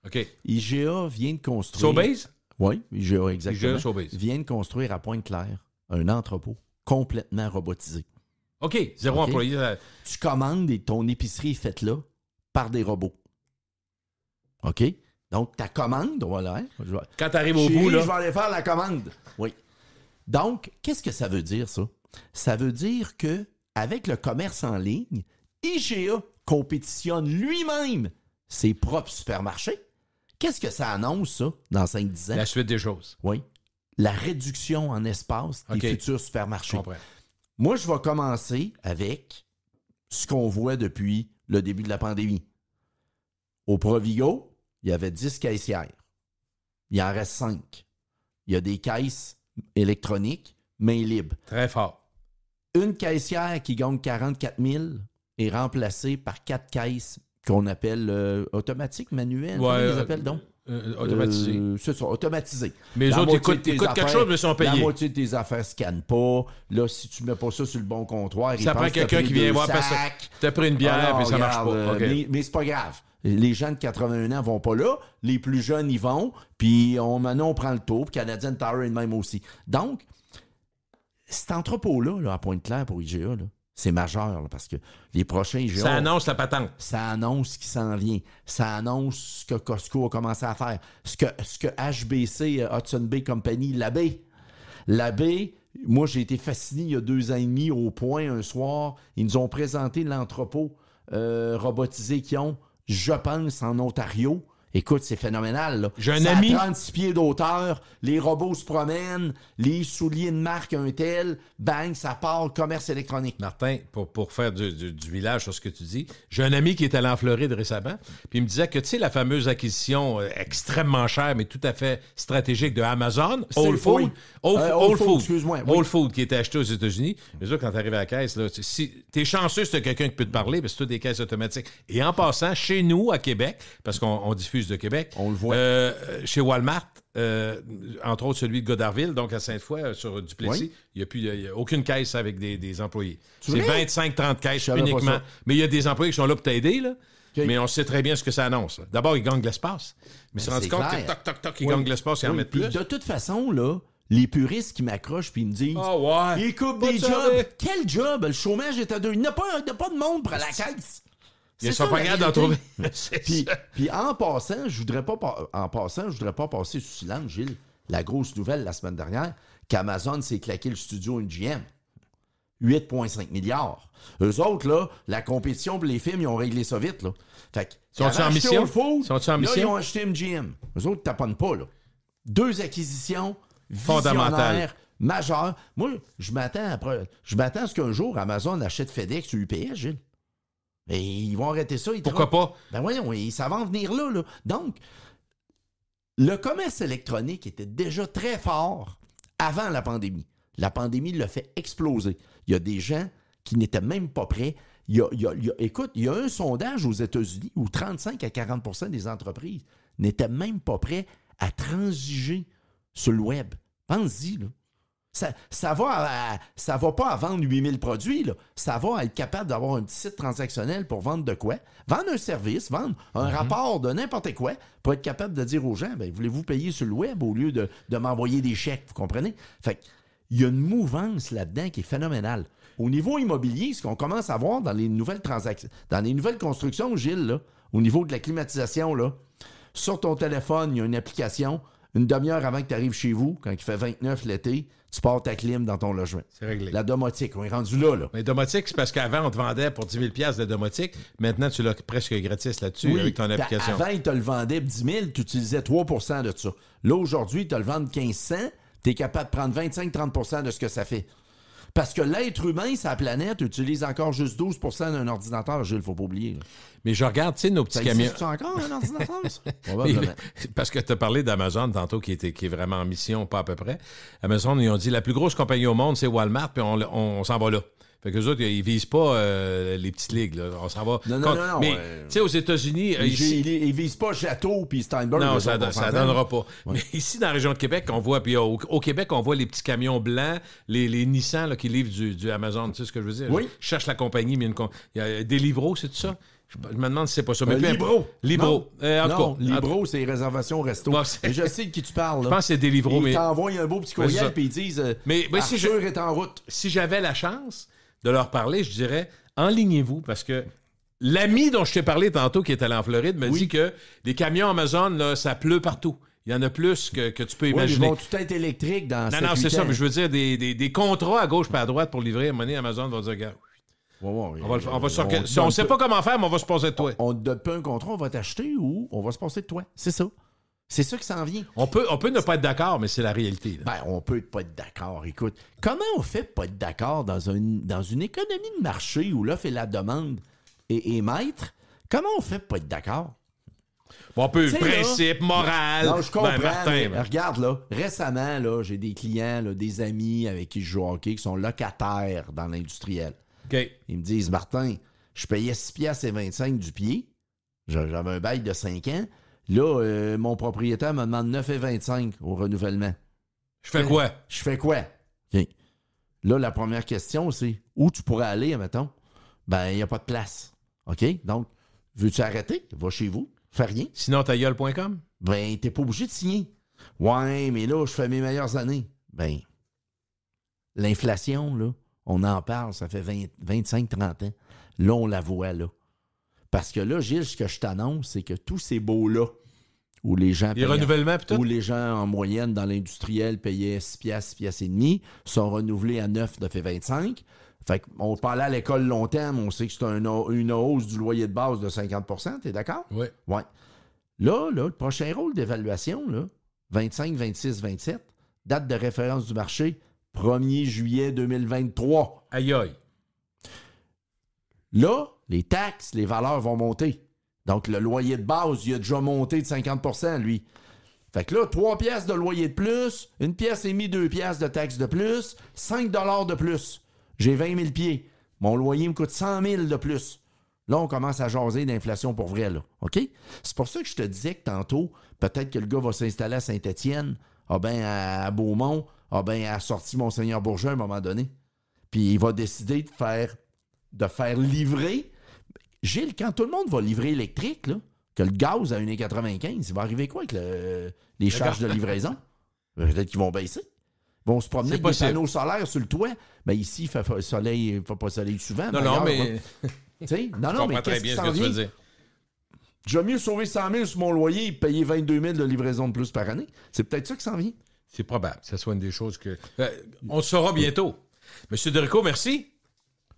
OK. IGA vient de construire... Sobase? Oui, IGA, exactement. IGA Vient de construire à Pointe-Claire un entrepôt complètement robotisé. OK, zéro employé. Euh, tu commandes et ton épicerie est faite là par des robots. OK? Donc, ta commande, voilà. Quand tu arrives au bout, là. Je vais aller faire la commande. Oui. Donc, qu'est-ce que ça veut dire, ça? Ça veut dire que, avec le commerce en ligne, IGA compétitionne lui-même ses propres supermarchés. Qu'est-ce que ça annonce, ça, dans 5-10 ans? La suite des choses. Oui. La réduction en espace des futurs supermarchés. Moi, je vais commencer avec ce qu'on voit depuis le début de la pandémie. Au Provigo, il y avait 10 caissières. Il en reste 5. Il y a des caisses électroniques, main libres. Très fort. Une caissière qui gagne 44 000 est remplacée par quatre caisses qu'on appelle euh, automatiques, manuelles. les euh, appelle donc. Euh, automatisé. Euh, c'est ça, automatisé. Mais les autres écoutent, écoute quelque chose, mais ils sont payés. La moitié de tes affaires ne scannent pas. Là, si tu ne mets pas ça sur le bon comptoir, ça prend quelqu'un qui vient voir parce Tu as pris une bière, ah ça ne marche pas. Mais, ce c'est pas grave. Les gens de 81 ans vont pas là. Les plus jeunes y vont. Puis on, maintenant, on prend le taux. Puis Canadian Tower est même aussi. Donc, cet entrepôt-là, là, à Pointe-Claire pour IGA, là, c'est majeur, parce que les prochains géants. Ça annonce la patente. Ça annonce ce qui s'en vient. Ça annonce ce que Costco a commencé à faire. Ce que, ce que HBC, euh, Hudson Bay Company, l'abbé. L'abbé, moi, j'ai été fasciné il y a deux ans et demi au point un soir. Ils nous ont présenté l'entrepôt euh, robotisé qu'ils ont, je pense, en Ontario. Écoute, c'est phénoménal. J'ai un ça ami. A 36 pieds d'auteur, les robots se promènent, les souliers de marque un tel, bang, ça parle commerce électronique. Martin, pour, pour faire du, du, village sur ce que tu dis, j'ai un ami qui est allé en Floride récemment, puis il me disait que, tu sais, la fameuse acquisition euh, extrêmement chère, mais tout à fait stratégique de Amazon, Whole Foods, euh, Whole Food, excuse-moi. qui était acheté aux États-Unis. Mais quand tu arrives à la caisse, là, tu, es chanceux si tu quelqu'un qui peut te parler, parce que c'est des caisses automatiques. Et en passant, chez nous, à Québec, parce qu'on diffuse de Québec. On le voit. Euh, chez Walmart, euh, entre autres celui de Godarville, donc à Sainte-Foy, euh, sur Duplessis, il n'y a plus aucune caisse avec des, des employés. C'est 25-30 caisses uniquement. Mais il y a des employés qui sont là pour t'aider, Mais on sait très bien ce que ça annonce. D'abord, ils gagnent l'espace. Mais ben, se rendent compte clair. toc, toc, toc, l'espace et en mettent plus. De toute façon, là, les puristes qui m'accrochent puis me disent ah, ouais. Ils coupent des jobs. Quel job Le chômage est à deux. Il n'y a, pas de monde pour la caisse. Ils sont pas d'en trouver. puis, en passant, je voudrais pas en passant, je voudrais pas passer sous silence, Gilles, la grosse nouvelle la semaine dernière, qu'Amazon s'est claqué le studio NGM. 8,5 milliards. Eux autres, là, la compétition pour les films, ils ont réglé ça vite. Là. Fait ils sont en mission? là, ils ont acheté MGM. Eux autres, taponnent pas. Deux acquisitions fondamentales, majeures. Moi, je m'attends à ce qu'un jour, Amazon achète FedEx ou UPS, Gilles. Et ils vont arrêter ça. Pourquoi pas? Ben voyons, ça va en venir là, Donc, le commerce électronique était déjà très fort avant la pandémie. La pandémie l'a fait exploser. Il y a des gens qui n'étaient même pas prêts. Il écoute, il y a un sondage aux États-Unis où 35 à 40 des entreprises n'étaient même pas prêts à transiger sur le web. pensez y là. Ça, ça, va ça va pas à vendre 8000 produits. Là. Ça va à être capable d'avoir un petit site transactionnel pour vendre de quoi? Vendre un service, vendre un mhm. rapport de n'importe quoi pour être capable de dire aux gens, ben, voulez-vous payer sur le web au lieu de, m'envoyer des chèques, vous comprenez? Fait il y a une mouvance là-dedans qui est phénoménale. Au niveau immobilier, ce qu'on commence à voir dans les nouvelles transactions, dans les nouvelles constructions, Gilles, là, au niveau de la climatisation, là, sur ton téléphone, il y a une application, une demi-heure avant que tu arrives chez vous, quand il fait 29 l'été, tu portes ta clim dans ton logement. C'est réglé. La domotique, on est rendu là. là. Mais domotique, c'est parce qu'avant, on te vendait pour 10 000 de domotique. Maintenant, tu l'as presque gratis là-dessus avec ton ben, application. Avant, ils te le vendaient 10 000, tu utilisais 3 de ça. Là, aujourd'hui, ils te le vendent 1500, tu es capable de prendre 25-30 de ce que ça fait. Parce que l'être humain, sa planète, utilise encore juste 12 d'un ordinateur, Gilles, faut pas oublier. Mais je regarde, tu sais, nos petits camions. encore un ordinateur? parce que tu as parlé d'Amazon tantôt, qui, était, qui est vraiment en mission, pas à peu près. Amazon, ils ont dit la plus grosse compagnie au monde, c'est Walmart, puis on, on s'en va là. Fait que eux autres, ils visent pas euh, les petites ligues. Là. On s'en va. Non, non, non, Mais, tu sais, aux États-Unis. Ils, euh, ils, visent pas Château puis Steinberg. Non, ça, donnera pas. Mais ici, dans la région de Québec, on voit. Puis au, Québec, on voit les petits camions blancs, les, les Nissan là, qui livrent du, du, Amazon. Tu sais ce que je veux dire? Oui. Je cherche la compagnie, mais une compagnie... Il y a euh, des livreaux, c'est tout ça? Je me demande si c'est pas ça. Mais euh, Libro. Libro. Non, c'est réservation resto. je sais de qui tu parles. Là. Je pense que c'est des mais... Ils t'envoient un beau petit courriel et ils disent mais, si je... est en route. Si j'avais la chance, de leur parler, je dirais, enlignez-vous parce que l'ami dont je t'ai parlé tantôt qui est allé en Floride me dit que des camions Amazon, là, ça pleut partout. Il y en a plus que, tu peux imaginer. ils vont tout être électriques dans Non, non, c'est ça, mais je veux dire, des, des, contrats à gauche et à droite pour livrer à monnaie, Amazon va dire, gars. on va, on va on, ne sait pas comment faire, mais on va se passer de toi. On, ne te donne pas un contrat, on va t'acheter ou on va se passer de toi. C'est ça. C'est ça qui s'en vient. On peut, on peut ne pas être d'accord, mais c'est la réalité. Ben, on peut pas être d'accord. Écoute, comment on fait pas être d'accord dans, dans une économie de marché où l'offre et la demande est, maître? Comment on fait pas être d'accord? Bon, principe, moral. morale. je ben, comprends. Martin, ben. Regarde, là, récemment, là, j'ai des clients, des amis avec qui je joue hockey qui sont locataires dans l'industriel. Ok. Ils me disent, Martin, je payais 6 et 25 du pied. J'avais un bail de 5 ans. Là, euh, mon propriétaire me demande 9,25 au renouvellement. Je fais quoi? Je fais quoi? Là, la première question, c'est où tu pourrais aller, mettons? Ben, il n'y a pas de place. OK? Donc, veux-tu arrêter? Va chez vous. Fais rien. Sinon, ta gueule.com? Ben, t'es pas obligé de signer. Ouais, mais là, je fais mes meilleures années. Ben, l'inflation, là, on en parle, ça fait 25-30 ans. Là, on la voit, là. Parce que là, Gilles, ce que je t'annonce, c'est que tous ces beaux là où les gens les renouvellements, où les gens en moyenne dans l'industriel payaient 6 piastres, 6 piastres et demi, sont renouvelés à 9, ça fait 25. Fait qu'on parlait à l'école long terme, on sait que c'est une hausse du loyer de base de 50 es d'accord? Oui. Ouais. Là, là, le prochain rôle d'évaluation, 25, 26, 27, date de référence du marché, 1er juillet 2023. Aïe aïe. Là, les taxes, les valeurs vont monter. Donc, le loyer de base, il a déjà monté de 50 lui. Fait que là, trois pièces de loyer de plus, une pièce et demie, deux pièces de taxes de plus, 5 de plus. J'ai 20 000 pieds. Mon loyer me coûte 100 000 de plus. Là, on commence à jaser d'inflation pour vrai, là. OK? C'est pour ça que je te disais que tantôt, peut-être que le gars va s'installer à Saint-Étienne, ah ben à Beaumont, ah ben à sortir Monseigneur Bourgeois à un moment donné. Puis il va décider de faire, de faire livrer Gilles, quand tout le monde va livrer électrique, là, que le gaz à 1,95, il va arriver quoi avec les charges de livraison? Peut-être qu'ils vont baisser. Ils vont se promener avec des panneaux solaires sur le toit. Mais ben, ici, il ne fait, soleil, il pas soleil souvent. Non, non, mais... non, non, mais bien ce que tu veux Je vais mieux sauver 100 000 sur mon loyer et payer 22 000 de livraison de plus par année. C'est peut-être ça qui s'en vient. C'est probable. Ça soit une des choses que... Euh, on le saura bientôt. Monsieur Derico, merci.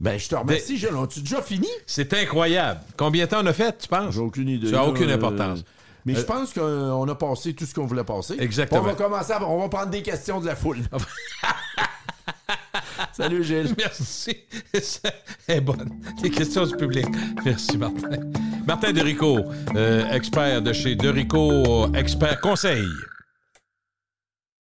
Ben, je te remercie, Gilles. As-tu déjà fini? C'est incroyable. Combien de temps on a fait, tu penses? J'ai aucune idée. Ça n'a aucune euh, importance. Mais je euh, pense qu'on a passé tout ce qu'on voulait passer. Exactement. On va commencer à... On va prendre des questions de la foule. Ah, bah. Salut Gilles. Merci. C'est eh, bonne. Les questions du public. Merci Martin. Martin Derico, euh, expert de chez Derico, expert conseil.